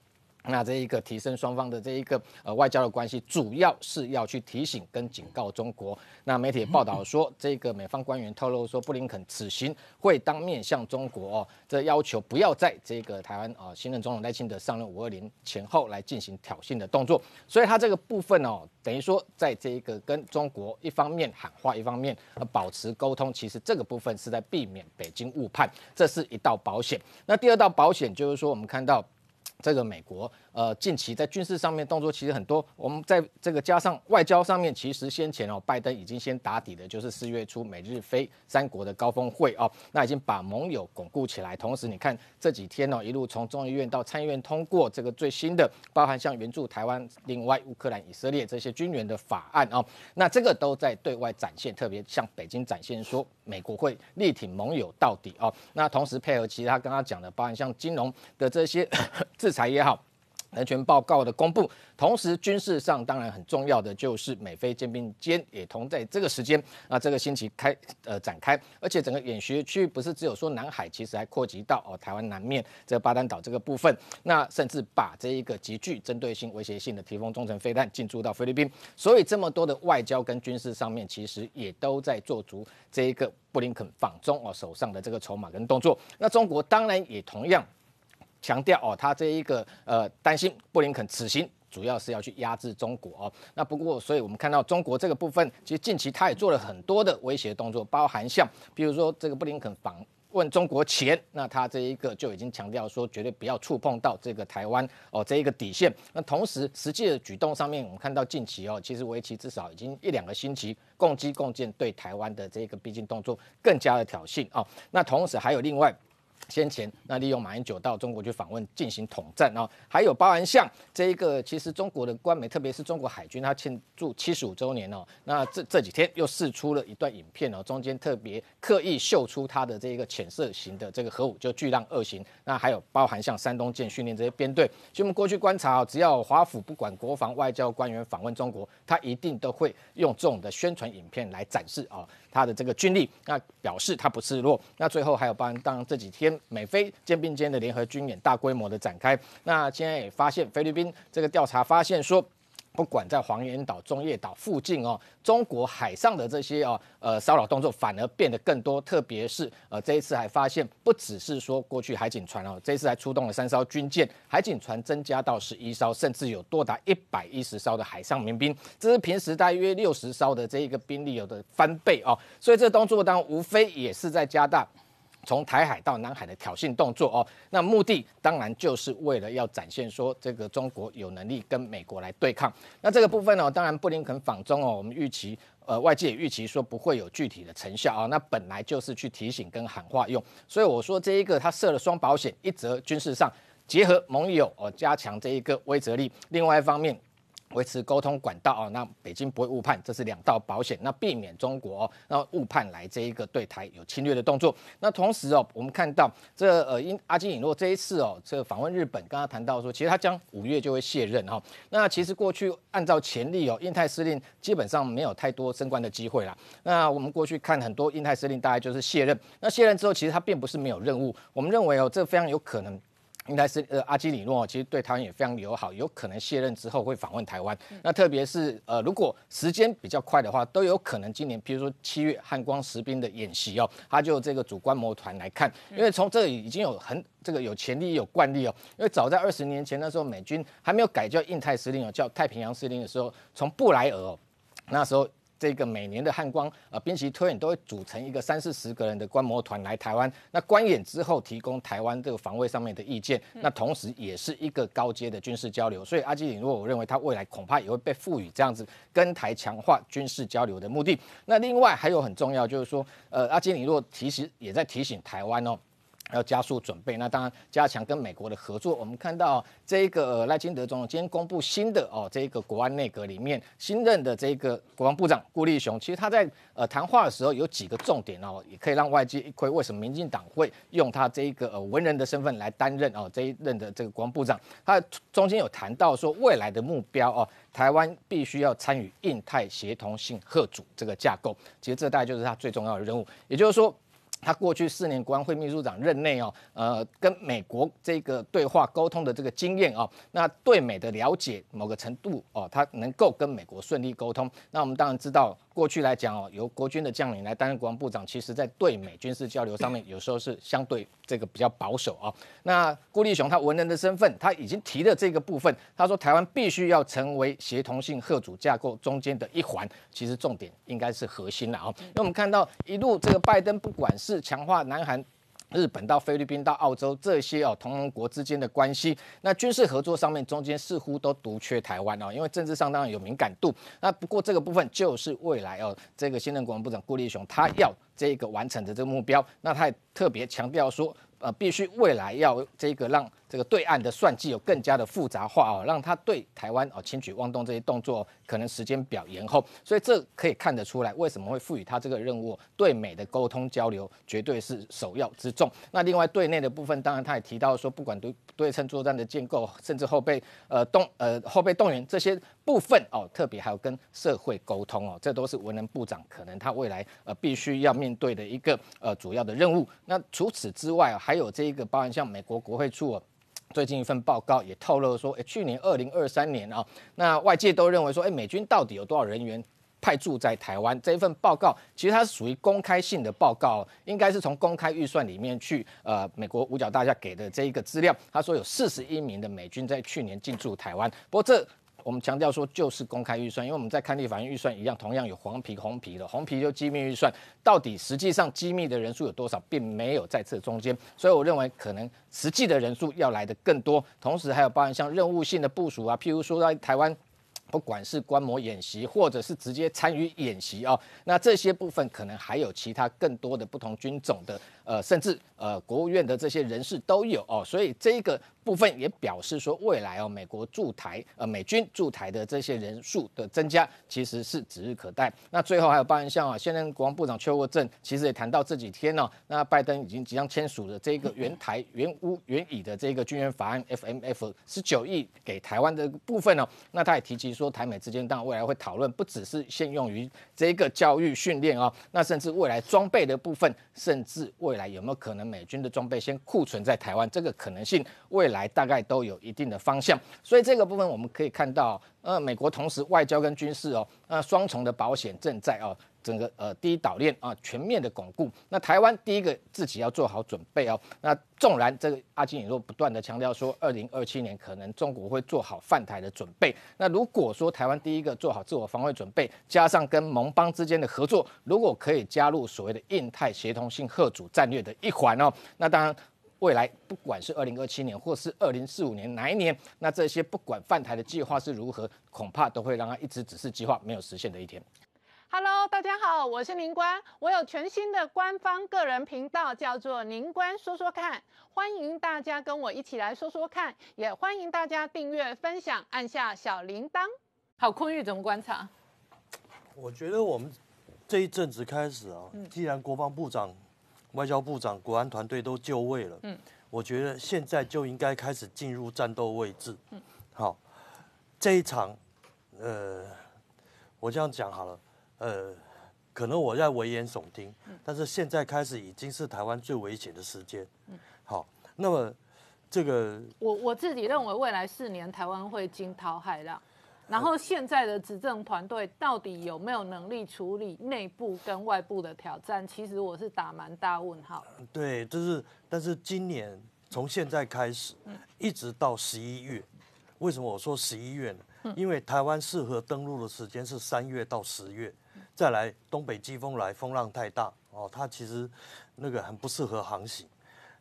那这一个提升双方的这一个呃外交的关系，主要是要去提醒跟警告中国。那媒体报道说，这个美方官员透露说，布林肯此行会当面向中国哦，这要求不要在这个台湾啊，新任总统赖清德上任五二零前后来进行挑衅的动作。所以他这个部分哦，等于说在这个跟中国一方面喊话，一方面呃保持沟通，其实这个部分是在避免北京误判，这是一道保险。那第二道保险就是说，我们看到。这个美国。呃，近期在军事上面动作其实很多，我们在这个加上外交上面，其实先前哦，拜登已经先打底的，就是四月初美日非三国的高峰会哦，那已经把盟友巩固起来。同时，你看这几天哦，一路从众议院到参议院通过这个最新的，包含像援助台湾、另外乌克兰、以色列这些军援的法案哦，那这个都在对外展现，特别向北京展现说美国会力挺盟友到底哦。那同时配合其他刚刚讲的，包含像金融的这些 制裁也好。人权报告的公布，同时军事上当然很重要的就是美菲肩并肩也同在这个时间，那这个星期开呃展开，而且整个演习区域不是只有说南海，其实还扩及到哦台湾南面这个巴丹岛这个部分，那甚至把这一个极具针对性、威胁性的提风中程飞弹进驻到菲律宾，所以这么多的外交跟军事上面，其实也都在做足这一个布林肯访中哦手上的这个筹码跟动作，那中国当然也同样。强调哦，他这一个呃担心，布林肯此行主要是要去压制中国哦。那不过，所以我们看到中国这个部分，其实近期他也做了很多的威胁动作，包含像比如说这个布林肯访问中国前，那他这一个就已经强调说绝对不要触碰到这个台湾哦这一个底线。那同时，实际的举动上面，我们看到近期哦，其实为期至少已经一两个星期，共机共建对台湾的这一个逼近动作更加的挑衅啊。那同时还有另外。先前那利用马英九到中国去访问进行统战哦，还有包含像这一个，其实中国的官媒，特别是中国海军，他庆祝七十五周年哦。那这这几天又试出了一段影片哦，中间特别刻意秀出他的这个浅色型的这个核武，就巨浪二型。那还有包含像山东舰训练这些编队。其实我们过去观察，只要华府不管国防外交官员访问中国，他一定都会用这种的宣传影片来展示哦，他的这个军力，那表示他不示弱。那最后还有包含，当然这几天。美菲肩并肩的联合军演大规模的展开，那现在也发现菲律宾这个调查发现说，不管在黄岩岛、中业岛附近哦，中国海上的这些哦，呃骚扰动作反而变得更多，特别是呃这一次还发现不只是说过去海警船哦，这一次还出动了三艘军舰，海警船增加到十一艘，甚至有多达一百一十艘的海上民兵，这是平时大约六十艘的这一个兵力有的翻倍哦，所以这动作当然无非也是在加大。从台海到南海的挑衅动作哦，那目的当然就是为了要展现说这个中国有能力跟美国来对抗。那这个部分呢，当然布林肯访中哦，我们预期呃外界也预期说不会有具体的成效啊。那本来就是去提醒跟喊话用，所以我说这一个他设了双保险，一则军事上结合盟友哦加强这一个威慑力，另外一方面。维持沟通管道啊，那北京不会误判，这是两道保险，那避免中国那误判来这一个对台有侵略的动作。那同时哦，我们看到这呃，因阿基永诺这一次哦，这访问日本，刚刚谈到说，其实他将五月就会卸任哈。那其实过去按照潜力哦，印太司令基本上没有太多升官的机会啦。那我们过去看很多印太司令，大概就是卸任。那卸任之后，其实他并不是没有任务。我们认为哦，这非常有可能。应该是呃，阿基里诺其实对台湾也非常友好，有可能卸任之后会访问台湾。那特别是呃，如果时间比较快的话，都有可能今年，比如说七月汉光实兵的演习哦，他就这个主观摩团来看，因为从这里已经有很这个有潜力有惯例哦，因为早在二十年前那时候美军还没有改叫印太司令哦，叫太平洋司令的时候，从布莱尔那时候。这个每年的汉光呃兵棋推演都会组成一个三四十个人的观摩团来台湾。那观演之后，提供台湾这个防卫上面的意见，那同时也是一个高阶的军事交流。所以阿基里诺，我认为他未来恐怕也会被赋予这样子跟台强化军事交流的目的。那另外还有很重要，就是说，呃，阿基里诺其实也在提醒台湾哦。要加速准备，那当然加强跟美国的合作。我们看到这个赖清德总统今天公布新的哦，这一个国安内阁里面新任的这个国防部长顾立雄，其实他在呃谈话的时候有几个重点哦，也可以让外界一窥为什么民进党会用他这一个呃文人的身份来担任哦这一任的这个国防部长。他中间有谈到说未来的目标哦，台湾必须要参与印太协同性核组这个架构，其实这大概就是他最重要的任务，也就是说。他过去四年国安会秘书长任内哦，呃，跟美国这个对话沟通的这个经验哦，那对美的了解某个程度哦，他能够跟美国顺利沟通，那我们当然知道。过去来讲哦，由国军的将领来担任国防部长，其实在对美军事交流上面，有时候是相对这个比较保守啊。那郭立雄他文人的身份，他已经提了这个部分，他说台湾必须要成为协同性核主架构中间的一环，其实重点应该是核心了啊。那我们看到一路这个拜登，不管是强化南韩。日本到菲律宾到澳洲这些哦同盟国之间的关系，那军事合作上面中间似乎都独缺台湾哦，因为政治上当然有敏感度。那不过这个部分就是未来哦这个新任国防部长郭立雄他要这个完成的这个目标，那他也特别强调说，呃，必须未来要这个让。这个对岸的算计有更加的复杂化哦，让他对台湾哦轻举妄动这些动作可能时间表延后，所以这可以看得出来，为什么会赋予他这个任务？对美的沟通交流绝对是首要之重。那另外对内的部分，当然他也提到说，不管对对称作战的建构，甚至后备呃动呃后备动员这些部分哦，特别还有跟社会沟通哦，这都是文能部长可能他未来呃必须要面对的一个呃主要的任务。那除此之外，还有这一个包含像美国国会处哦。最近一份报告也透露说，哎，去年二零二三年啊，那外界都认为说，哎，美军到底有多少人员派驻在台湾？这一份报告其实它是属于公开性的报告，应该是从公开预算里面去，呃，美国五角大厦给的这一个资料，他说有四十一名的美军在去年进驻台湾。不过这我们强调说，就是公开预算，因为我们在看立法院预算一样，同样有黄皮、红皮的，红皮就机密预算。到底实际上机密的人数有多少，并没有在这中间，所以我认为可能实际的人数要来的更多。同时还有包含像任务性的部署啊，譬如说在台湾，不管是观摩演习，或者是直接参与演习啊，那这些部分可能还有其他更多的不同军种的，呃，甚至呃国务院的这些人士都有哦，所以这个。部分也表示说，未来哦，美国驻台呃，美军驻台的这些人数的增加，其实是指日可待。那最后还有包含像啊，现任国防部长邱克正，其实也谈到，这几天呢，那拜登已经即将签署的这个原台、原乌、原乙的这个军援法案 F M F 十九亿给台湾的部分哦，那他也提及说，台美之间当然未来会讨论，不只是限用于这个教育训练哦，那甚至未来装备的部分，甚至未来有没有可能美军的装备先库存在台湾这个可能性，未。来大概都有一定的方向，所以这个部分我们可以看到，呃，美国同时外交跟军事哦，那双重的保险正在哦，整个呃第一岛链啊全面的巩固。那台湾第一个自己要做好准备哦。那纵然这个阿基米诺不断的强调说，二零二七年可能中国会做好犯台的准备，那如果说台湾第一个做好自我防卫准备，加上跟盟邦之间的合作，如果可以加入所谓的印太协同性核主战略的一环哦，那当然。未来不管是二零二七年或是二零四五年哪一年，那这些不管泛台的计划是如何，恐怕都会让它一直只是计划没有实现的一天。Hello，大家好，我是林官，我有全新的官方个人频道，叫做林官说说看，欢迎大家跟我一起来说说看，也欢迎大家订阅、分享，按下小铃铛。好，空域怎么观察？我觉得我们这一阵子开始啊，既然国防部长。外交部长、国安团队都就位了，嗯，我觉得现在就应该开始进入战斗位置，嗯，好，这一场，呃，我这样讲好了，呃，可能我在危言耸听，嗯，但是现在开始已经是台湾最危险的时间，嗯，好，那么这个，我我自己认为未来四年台湾会惊涛骇浪。然后现在的执政团队到底有没有能力处理内部跟外部的挑战？其实我是打蛮大问号。对，就是但是今年从现在开始一直到十一月，为什么我说十一月呢？因为台湾适合登陆的时间是三月到十月。再来东北季风来，风浪太大哦，它其实那个很不适合航行。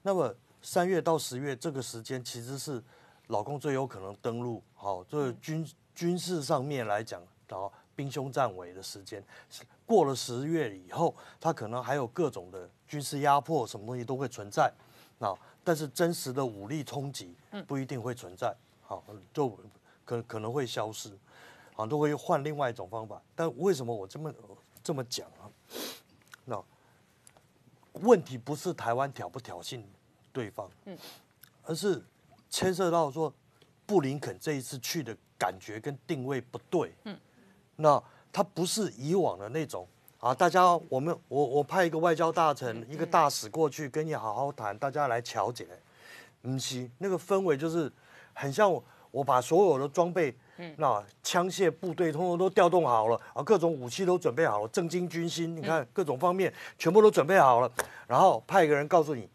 那么三月到十月这个时间其实是老公最有可能登陆。好，这军。军事上面来讲，到兵凶战尾的时间过了十月以后，他可能还有各种的军事压迫，什么东西都会存在。那但是真实的武力冲击不一定会存在，好就可可能会消失，好都会换另外一种方法。但为什么我这么这么讲啊？那问题不是台湾挑不挑衅对方，而是牵涉到说。布林肯这一次去的感觉跟定位不对，嗯，那他不是以往的那种啊，大家我们我我派一个外交大臣一个大使过去跟你好好谈，大家来调解，嗯，是那个氛围就是很像我我把所有的装备，嗯，那枪械部队通通都调动好了啊，各种武器都准备好了，正经军心，你看各种方面全部都准备好了，然后派一个人告诉你，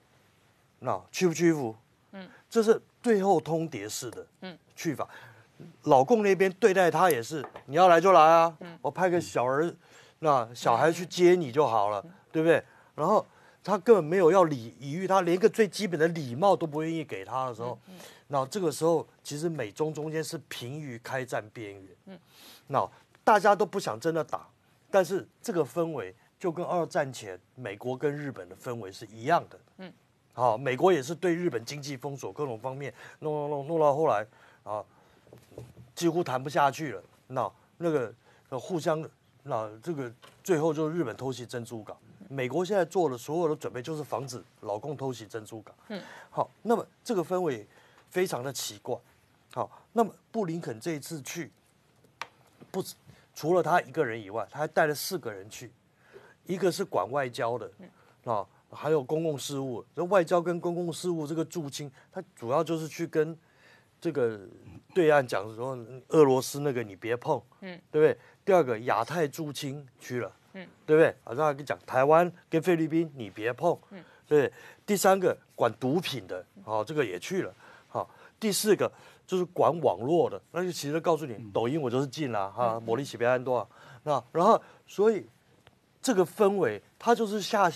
那屈不屈服，嗯，这是。最后通牒式的去法，老共那边对待他也是，你要来就来啊，我派个小儿，那小孩去接你就好了，对不对？然后他根本没有要礼礼遇他，连一个最基本的礼貌都不愿意给他的时候，那这个时候其实美中中间是平于开战边缘，那大家都不想真的打，但是这个氛围就跟二战前美国跟日本的氛围是一样的。好，美国也是对日本经济封锁各种方面，弄弄弄弄到后来，啊，几乎谈不下去了。那那个互相，那这个最后就是日本偷袭珍珠港。美国现在做的所有的准备就是防止老共偷袭珍珠港。嗯。好，那么这个氛围非常的奇怪。好，那么布林肯这一次去，不止除了他一个人以外，他还带了四个人去，一个是管外交的，啊。还有公共事务，这外交跟公共事务这个驻青，它主要就是去跟这个对岸讲什么，俄罗斯那个你别碰，嗯，对不对？第二个亚太驻青去了，嗯，对不对？好像跟讲台湾跟菲律宾你别碰，嗯，对。第三个管毒品的，好，这个也去了，好。第四个就是管网络的，那就其实告诉你，抖音我就是禁了哈，魔力起别安多那然后所以这个氛围，它就是下。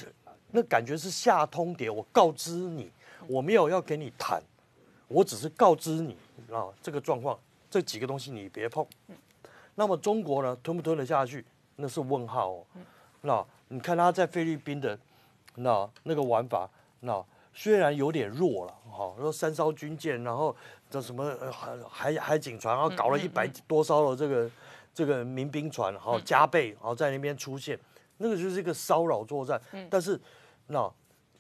那感觉是下通牒，我告知你，我没有要跟你谈，我只是告知你，啊，这个状况，这几个东西你别碰。那么中国呢，吞不吞得下去，那是问号哦。那你看他在菲律宾的，那那个玩法，那虽然有点弱了，哈，说三艘军舰，然后这什么海海警船，然后搞了一百多艘的这个这个民兵船，然后加倍，然后在那边出现，那个就是一个骚扰作战。但是。那，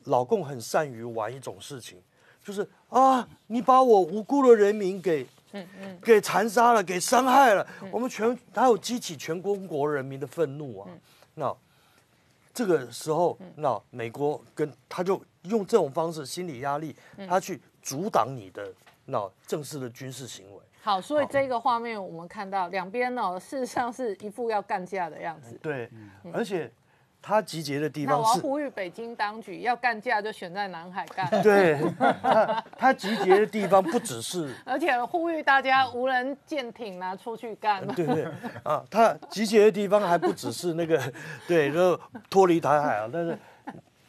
老共很善于玩一种事情，就是啊，你把我无辜的人民给，嗯嗯，给残杀了，给伤害了，我们全，他有激起全中国人民的愤怒啊。那这个时候，那美国跟他就用这种方式心理压力，他去阻挡你的那正式的军事行为。好，所以这个画面我们看到两边呢，事实上是一副要干架的样子。对，而且。他集结的地方是。我要呼吁北京当局，要干架就选在南海干。对，他集结的地方不只是。而且呼吁大家无人舰艇啊出去干。对对啊，他集结的地方还不只是那个，对，然后脱离台海啊，但是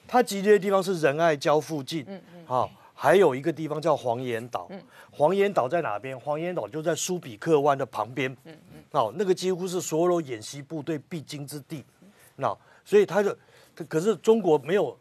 他集结的地方是仁爱礁附近，好，还有一个地方叫黄岩岛。黄岩岛在哪边？黄岩岛就在苏比克湾的旁边，哦，那个几乎是所有演习部队必经之地，那。所以他就，他可是中国没有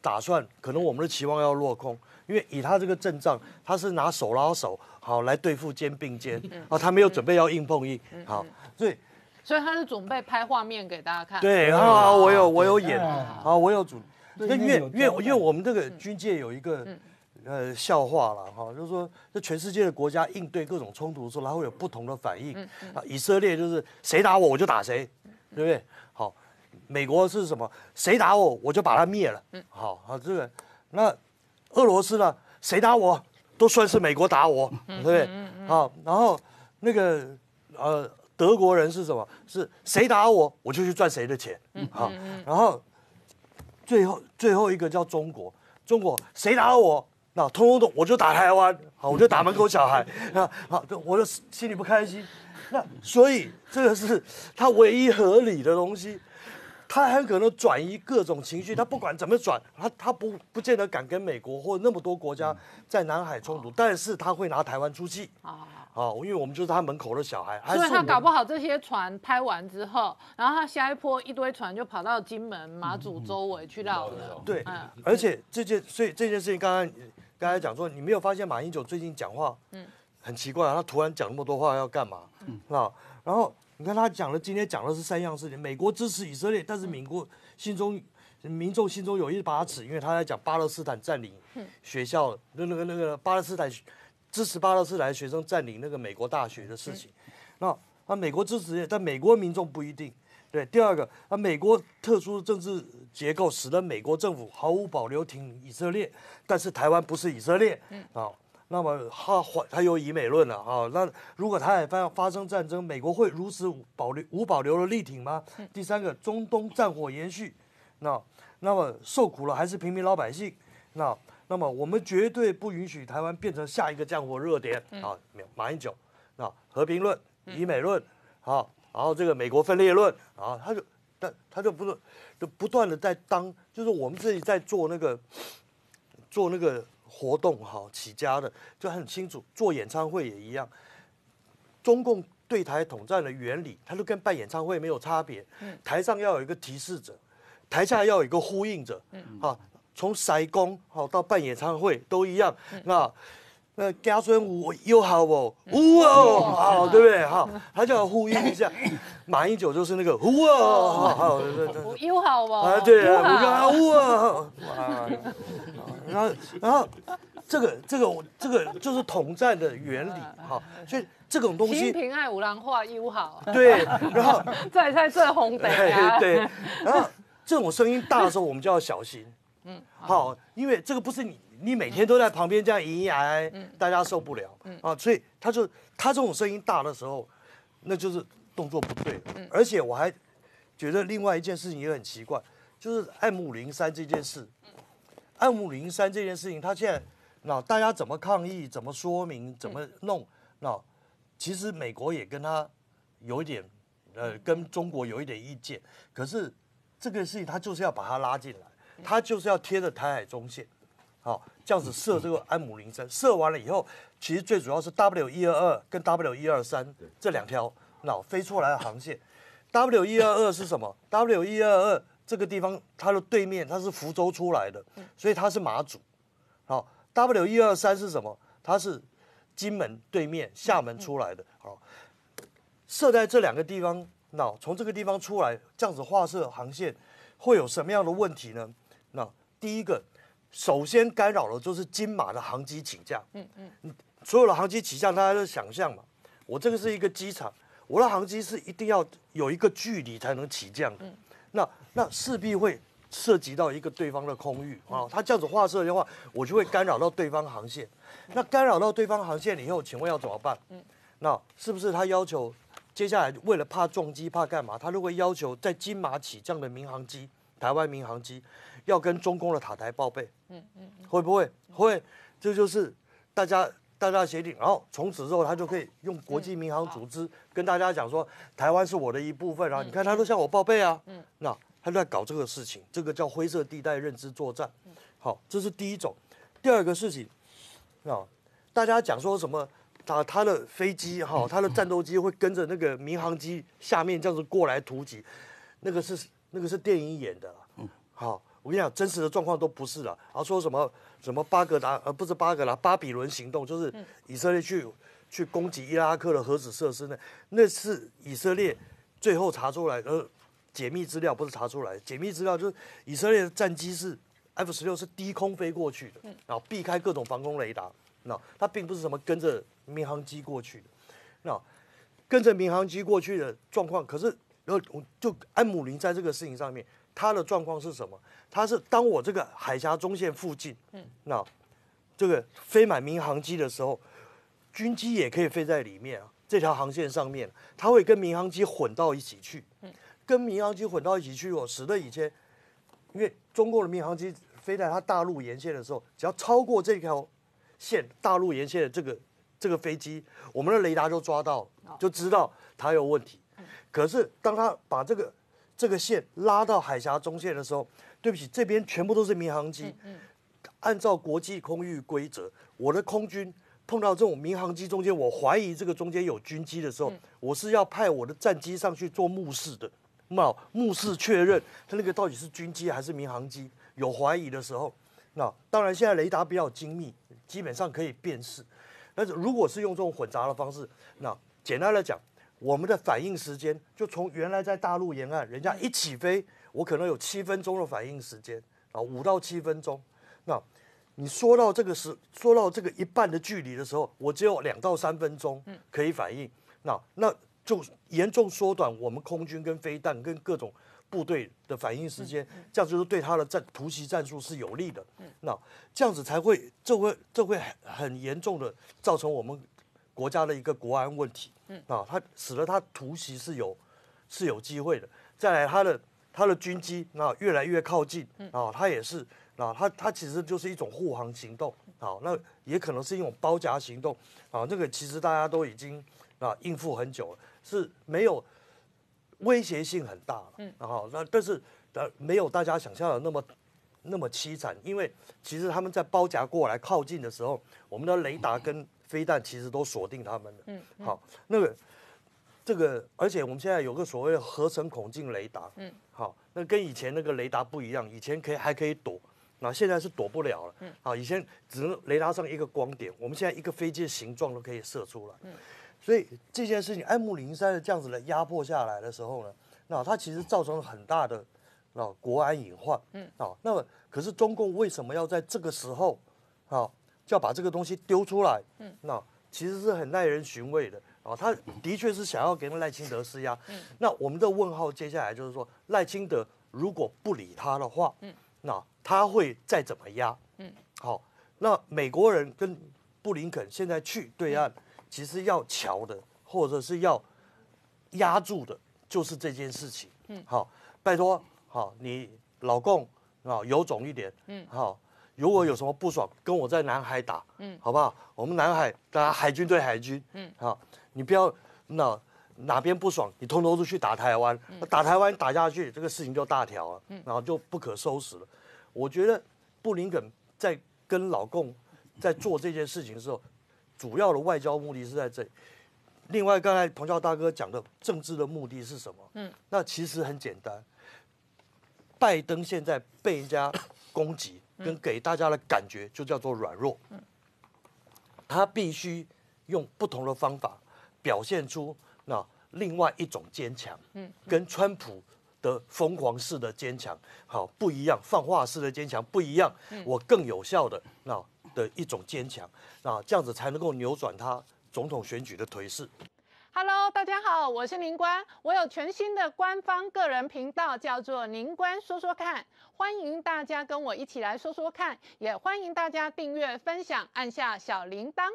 打算，可能我们的期望要落空，因为以他这个阵仗，他是拿手拉手好来对付肩并肩啊，他没有准备要硬碰硬好，所以所以他是准备拍画面给大家看，对啊，我有我有演啊，我有主，那因为因为因为我们这个军界有一个呃笑话了哈，就是说在全世界的国家应对各种冲突的时候，然会有不同的反应啊，以色列就是谁打我我就打谁，对不对？美国是什么？谁打我，我就把他灭了。嗯，好，好这个，那俄罗斯呢？谁打我，都算是美国打我，对不对？好，然后那个呃，德国人是什么？是谁打我，我就去赚谁的钱。嗯，好，然后最后最后一个叫中国，中国谁打我，那通通通我就打台湾，好，我就打门口小孩，那 好，我就心里不开心。那所以这个是他唯一合理的东西。他很可能转移各种情绪，他不管怎么转，他他不不见得敢跟美国或那么多国家在南海冲突，但是他会拿台湾出气啊！好，因为我们就是他门口的小孩。所以他搞不好这些船拍完之后，然后他下一波一堆船就跑到金门、马祖周围去绕了。对，而且这件所以这件事情，刚刚刚才讲说，你没有发现马英九最近讲话嗯很奇怪，他突然讲那么多话要干嘛？嗯，知道？然后。你看他讲的，今天讲的是三样事情：美国支持以色列，但是民国心中民众心中有一把尺，因为他在讲巴勒斯坦占领学校，那那个那个巴勒斯坦支持巴勒斯坦学生占领那个美国大学的事情。那啊，美国支持，但美国民众不一定。对，第二个啊，美国特殊的政治结构使得美国政府毫无保留挺以色列，但是台湾不是以色列啊。那么他他有以美论了啊？那如果台湾要发生战争，美国会如此保留无保留的力挺吗？第三个，中东战火延续，那那么受苦了还是平民老百姓？那那么我们绝对不允许台湾变成下一个战火热点啊！马英九，那和平论、以美论啊，然后这个美国分裂论啊，他就但他就不断就不断的在当，就是我们自己在做那个做那个。活动哈起家的就很清楚，做演唱会也一样。中共对台统战的原理，它就跟办演唱会没有差别。台上要有一个提示者，台下要有一个呼应者。嗯，好，从赛工好到办演唱会都一样。那。那家孙五又好不？五哦，好，对不对？好，他就要呼应一下。马英九就是那个五哦，好好。五又好不？啊，对啊。五哦，啊。然后，然后，这个，这个，这个就是统战的原理哈。所以，这种东西。平爱五兰花，五好。对。然后。再在在红灯。对 对。然后，这种声音大的时候，我们就要小心。嗯。好，因为这个不是你。你每天都在旁边这样咿呀，大家受不了啊！所以他就他这种声音大的时候，那就是动作不对。而且我还觉得另外一件事情也很奇怪，就是 M 五零三这件事。M 五零三这件事情，他现在那大家怎么抗议、怎么说明、怎么弄？那其实美国也跟他有一点，呃，跟中国有一点意见。可是这个事情他就是要把他拉进来，他就是要贴着台海中线。好，这样子设这个安姆林山设完了以后，其实最主要是 W 一二二跟 W 一二三这两条，那飞出来的航线，W 一二二是什么？W 一二二这个地方它的对面它是福州出来的，所以它是马祖。好，W 一二三是什么？它是金门对面厦门出来的。好，设在这两个地方，那从这个地方出来这样子画设航线，会有什么样的问题呢？那第一个。首先干扰的就是金马的航机起降，嗯嗯，所有的航机起降，大家都想象嘛。我这个是一个机场，我的航机是一定要有一个距离才能起降的，那那势必会涉及到一个对方的空域啊。他这样子画设的话，我就会干扰到对方航线。那干扰到对方航线以后，请问要怎么办？嗯，那是不是他要求接下来为了怕撞击，怕干嘛？他如果要求在金马起降的民航机，台湾民航机。要跟中共的塔台报备，嗯嗯，会不会？会，这就是大家大家协定，然后从此之后，他就可以用国际民航组织跟大家讲说，台湾是我的一部分，然后你看他都向我报备啊，嗯，那他在搞这个事情，这个叫灰色地带认知作战，好，这是第一种。第二个事情，啊，大家讲说什么？他他的飞机哈，他的战斗机会跟着那个民航机下面这样子过来突击，那个是那个是电影演的，嗯，好。我跟你讲，真实的状况都不是了，然后说什么什么巴格达，呃，不是巴格达，巴比伦行动就是以色列去去攻击伊拉克的核子设施呢？那次以色列最后查出来，呃，解密资料不是查出来，解密资料就是以色列的战机是 F 十六是低空飞过去的，然后避开各种防空雷达，那它并不是什么跟着民航机过去的，那跟着民航机过去的状况，可是然后就安姆林在这个事情上面。它的状况是什么？它是当我这个海峡中线附近，嗯，那这个飞满民航机的时候，军机也可以飞在里面啊。这条航线上面，它会跟民航机混到一起去，嗯，跟民航机混到一起去哦，使得以前，因为中共的民航机飞在它大陆沿线的时候，只要超过这条线，大陆沿线的这个这个飞机，我们的雷达就抓到，就知道它有问题。可是当它把这个。这个线拉到海峡中线的时候，对不起，这边全部都是民航机。嗯，按照国际空域规则，我的空军碰到这种民航机中间，我怀疑这个中间有军机的时候，我是要派我的战机上去做目视的。那目视确认它那个到底是军机还是民航机，有怀疑的时候，那当然现在雷达比较精密，基本上可以辨识。但是如果是用这种混杂的方式，那简单来讲。我们的反应时间就从原来在大陆沿岸，人家一起飞，我可能有七分钟的反应时间啊，五到七分钟。那，你说到这个时，说到这个一半的距离的时候，我只有两到三分钟可以反应。那，那就严重缩短我们空军跟飞弹跟各种部队的反应时间，这样就是对他的战突袭战术是有利的。那这样子才会，这会这会很很严重的造成我们。国家的一个国安问题，嗯啊，它使得它突袭是有，是有机会的。再来，它的它的军机那越来越靠近，嗯啊，它也是啊，它它其实就是一种护航行动，啊，那也可能是一种包夹行动，啊，那个其实大家都已经啊应付很久了，是没有威胁性很大了，嗯啊后那但是呃没有大家想象的那么那么凄惨，因为其实他们在包夹过来靠近的时候，我们的雷达跟飞弹其实都锁定他们了。嗯，好，那个这个，而且我们现在有个所谓的合成孔径雷达。嗯，好，那跟以前那个雷达不一样，以前可以还可以躲，那现在是躲不了了。嗯，啊，以前只能雷达上一个光点，我们现在一个飞机的形状都可以射出来。嗯，所以这件事情 M 零三的这样子的压迫下来的时候呢，那它其实造成了很大的啊国安隐患。嗯，好，那么可是中共为什么要在这个时候啊？就要把这个东西丢出来，嗯，那其实是很耐人寻味的啊。他的确是想要给赖清德施压，嗯，那我们的问号接下来就是说，赖清德如果不理他的话，嗯，那他会再怎么压，嗯，好，那美国人跟布林肯现在去对岸，其实要瞧的或者是要压住的，就是这件事情，嗯，好，拜托，好，你老共啊，有种一点，嗯，好。如果有什么不爽，跟我在南海打，嗯，好不好？我们南海打海军对海军，嗯，好，你不要那哪边不爽，你通通都去打台湾，打台湾打下去，这个事情就大条了，然后就不可收拾了。我觉得布林肯在跟老共在做这件事情的时候，主要的外交目的是在这里。另外，刚才彭教大哥讲的政治的目的是什么？嗯，那其实很简单，拜登现在被人家攻击。跟给大家的感觉就叫做软弱，嗯，他必须用不同的方法表现出那另外一种坚强，嗯，跟川普的疯狂式的坚强好不一样，放话式的坚强不一样，我更有效的那的一种坚强，那这样子才能够扭转他总统选举的颓势。Hello，大家好，我是凝官，我有全新的官方个人频道，叫做凝官说说看，欢迎大家跟我一起来说说看，也欢迎大家订阅、分享，按下小铃铛。